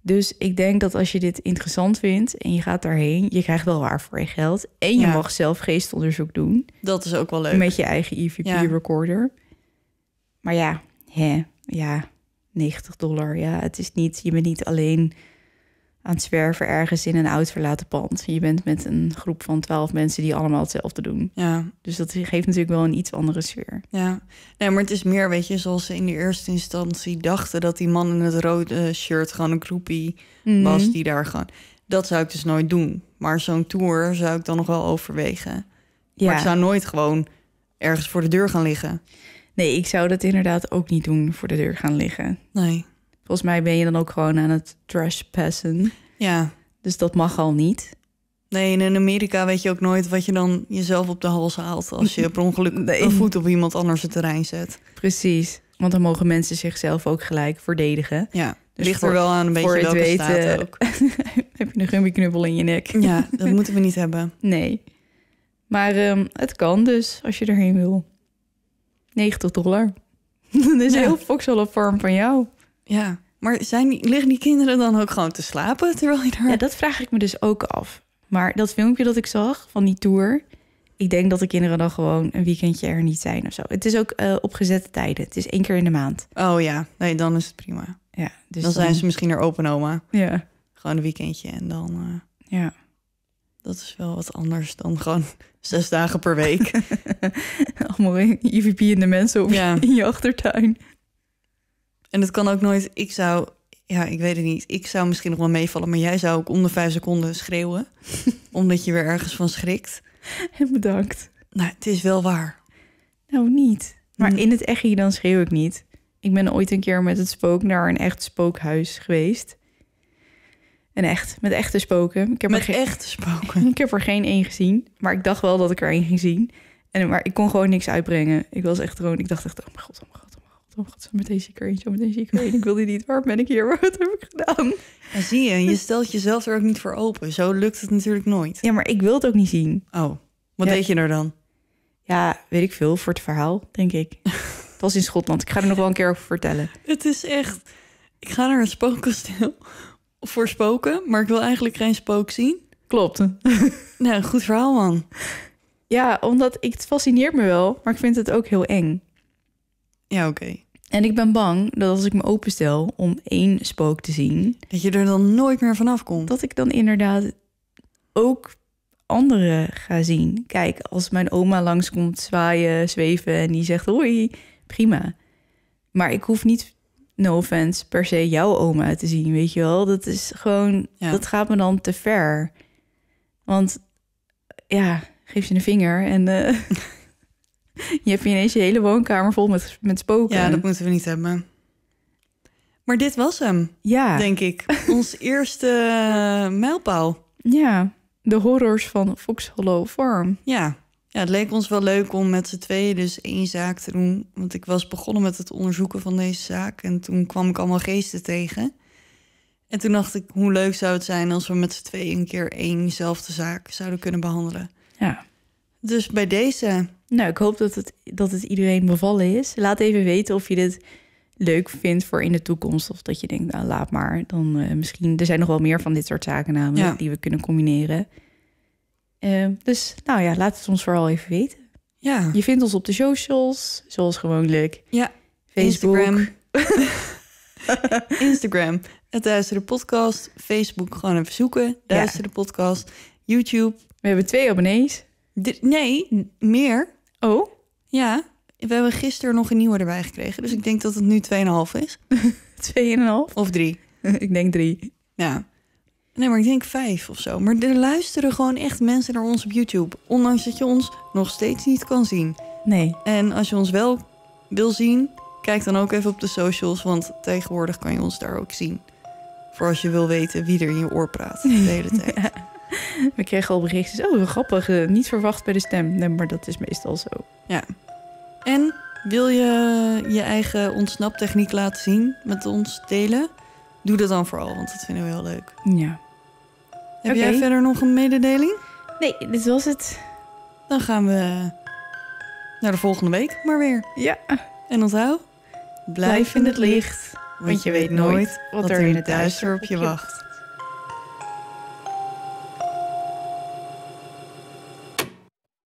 Speaker 2: Dus ik denk dat als je dit interessant vindt en je gaat daarheen, je krijgt wel waar voor je geld. En je mag zelf geestonderzoek doen.
Speaker 1: Dat is ook wel leuk.
Speaker 2: Met je eigen EVP-recorder. Maar ja, hè ja, 90 dollar. Ja, het is niet, je bent niet alleen aan het zwerven ergens in een oud verlaten pand. Je bent met een groep van twaalf mensen die allemaal hetzelfde doen. Ja. Dus dat geeft natuurlijk wel een iets andere sfeer.
Speaker 1: Ja, nee, maar het is meer, weet je, zoals ze in de eerste instantie dachten dat die man in het rode eh, shirt gewoon een groepie mhm. was die daar gewoon. Dat zou ik dus nooit doen. Maar zo'n tour zou ik dan nog wel overwegen. Ja. Maar ik zou nooit gewoon ergens voor de deur gaan liggen. Nee, ik zou dat inderdaad ook niet doen voor de deur gaan liggen.
Speaker 2: Nee. Volgens mij ben je dan ook gewoon aan het trash passen. Ja. Dus dat mag al
Speaker 1: niet. Nee, en in Amerika weet je ook nooit wat je dan jezelf op de hals haalt als je per ongeluk *laughs* nee. een voet op iemand anders het terrein zet. Precies, want dan mogen mensen zichzelf ook gelijk
Speaker 2: verdedigen. Ja, dus ligt voor, er wel aan een beetje voor welke weten, ook. *laughs* heb je een knubbel in je nek. ja, dat moeten we niet hebben. *laughs* Nee, maar ehm, het kan dus als je erheen wil. 90 dollar. *laughs*
Speaker 1: dat is heel Foxhole op vorm van jou. Ja, maar zijn, liggen die kinderen dan ook gewoon te slapen terwijl je daar... Ja, dat vraag ik me dus
Speaker 2: ook af. Maar dat filmpje dat ik zag van die tour... ik denk dat de kinderen dan gewoon een weekendje er niet zijn of zo. Het is ook uh, eh, op gezette tijden. Het is één keer in de maand. Oh ja, nee, dan is het
Speaker 1: prima. Ja, dus dan, zijn ze misschien er open oma. Ja. Gewoon een weekendje en dan... Eh, ja dat is wel wat anders dan gewoon *laughs* zes dagen per week. *laughs* Allemaal IVP in de mensen op ja. in je achtertuin. En het kan ook nooit. Ik zou, ja, ik weet het niet. Ik zou misschien nog wel meevallen, maar jij zou ook om de vijf seconden schreeuwen, *laughs* omdat je weer ergens van schrikt. En bedankt. Nou, het is wel waar.
Speaker 2: Nou, niet. Maar mm. in het echt dan schreeuw ik niet. Ik ben ooit een keer met het spook naar een echt spookhuis geweest. En echt, met echte spoken. Ik heb met geen, echte spoken? *laughs* Ik heb er geen één gezien. Maar ik dacht wel dat ik er één ging zien. En, maar ik kon gewoon niks uitbrengen. Ik was echt gewoon... Ik dacht echt, oh mijn god, oh mijn god, oh
Speaker 1: mijn god. Oh mijn god, zo meteen zie ik er eentje, zo meteen ik er die wilde niet, waar ben ik hier? *laughs* Wat heb ik gedaan? En zie je, je stelt jezelf er ook niet voor open. Zo lukt het natuurlijk nooit. Ja, maar ik wil het ook niet zien. Oh, wat deed je er dan? Ja,
Speaker 2: weet ik veel, voor het verhaal, denk ik. *laughs* het was in Schotland. Ik ga er nog wel een keer over vertellen.
Speaker 1: Het is echt... Ik ga naar een spookkasteel voor spoken, maar ik wil eigenlijk geen spook zien. Klopt. *laughs* nou, goed verhaal, man. Ja, omdat ik, het fascineert me
Speaker 2: wel, maar ik vind het ook heel eng. Ja, oké. En ik ben bang dat als ik me openstel om één spook te zien... Dat je er dan nooit meer vanaf komt. Dat ik dan inderdaad ook anderen ga zien. Kijk, als mijn oma langskomt zwaaien, zweven en die zegt hoi, prima. Maar ik hoef niet no offense, per se jouw oma te zien, weet je wel. Dat is gewoon, dat gaat me dan te ver. Want ja, geef je een vinger en uh, *laughs* je hebt ineens je hele woonkamer vol met, met spoken. Ja, dat
Speaker 1: moeten we niet hebben. Maar dit was hem, ja. denk ik. Ons *laughs* eerste uh, mijlpaal. Ja, de horrors van Fox Hollow Farm. Ja, ja, het leek ons wel leuk om met z'n tweeën dus één zaak te doen. Want ik was begonnen met het onderzoeken van deze zaak. En toen kwam ik allemaal geesten tegen. En toen dacht ik, hoe leuk zou het zijn als we met z'n tweeën een keer éénzelfde zaak zouden kunnen behandelen. Ja. Dus bij deze. Nou, ik hoop
Speaker 2: dat het, dat het iedereen bevallen is. Laat even weten of je dit leuk vindt voor in de toekomst. Of dat je denkt, nou laat maar. Dan eh, misschien. Er zijn nog wel meer van dit soort zaken namelijk die we kunnen combineren. Ehm, dus nou ja, laat het ons vooral even weten. Ja. Je vindt
Speaker 1: ons op de socials, zoals gewoonlijk. Ja.
Speaker 2: Facebook. Instagram.
Speaker 1: *laughs* Instagram. Het Duistere Podcast. Facebook gewoon even zoeken. Duistere ja. Podcast. YouTube. We hebben twee abonnees. De, nee, meer. Oh? Ja. We hebben gisteren nog een nieuwe erbij gekregen. Dus ik denk dat het nu 2,5 is. 2,5? *laughs* Of drie. *laughs* ik denk drie. Ja. Nee, maar ik denk vijf of zo. Maar er luisteren gewoon echt mensen naar ons op YouTube. Ondanks dat je ons nog steeds niet kan zien. Nee. En als je ons wel wil zien, kijk dan ook even op de socials. Want tegenwoordig kan je ons daar ook zien. Voor als je wil weten wie er in je oor praat de *laughs* hele tijd.
Speaker 2: We kregen al berichtjes. Oh, grappig. niet verwacht bij de stem. Nee, maar dat is meestal zo. Ja.
Speaker 1: En wil je je eigen ontsnaptechniek laten zien met ons delen? Doe dat dan vooral, want dat vinden we heel leuk. Ja. Heb jij verder nog een mededeling? Nee, dit was het. Dan gaan we naar de volgende week maar weer. Ja. En onthoud, blijf, blijf in het licht, want je weet nooit wat er in het duister op je wacht.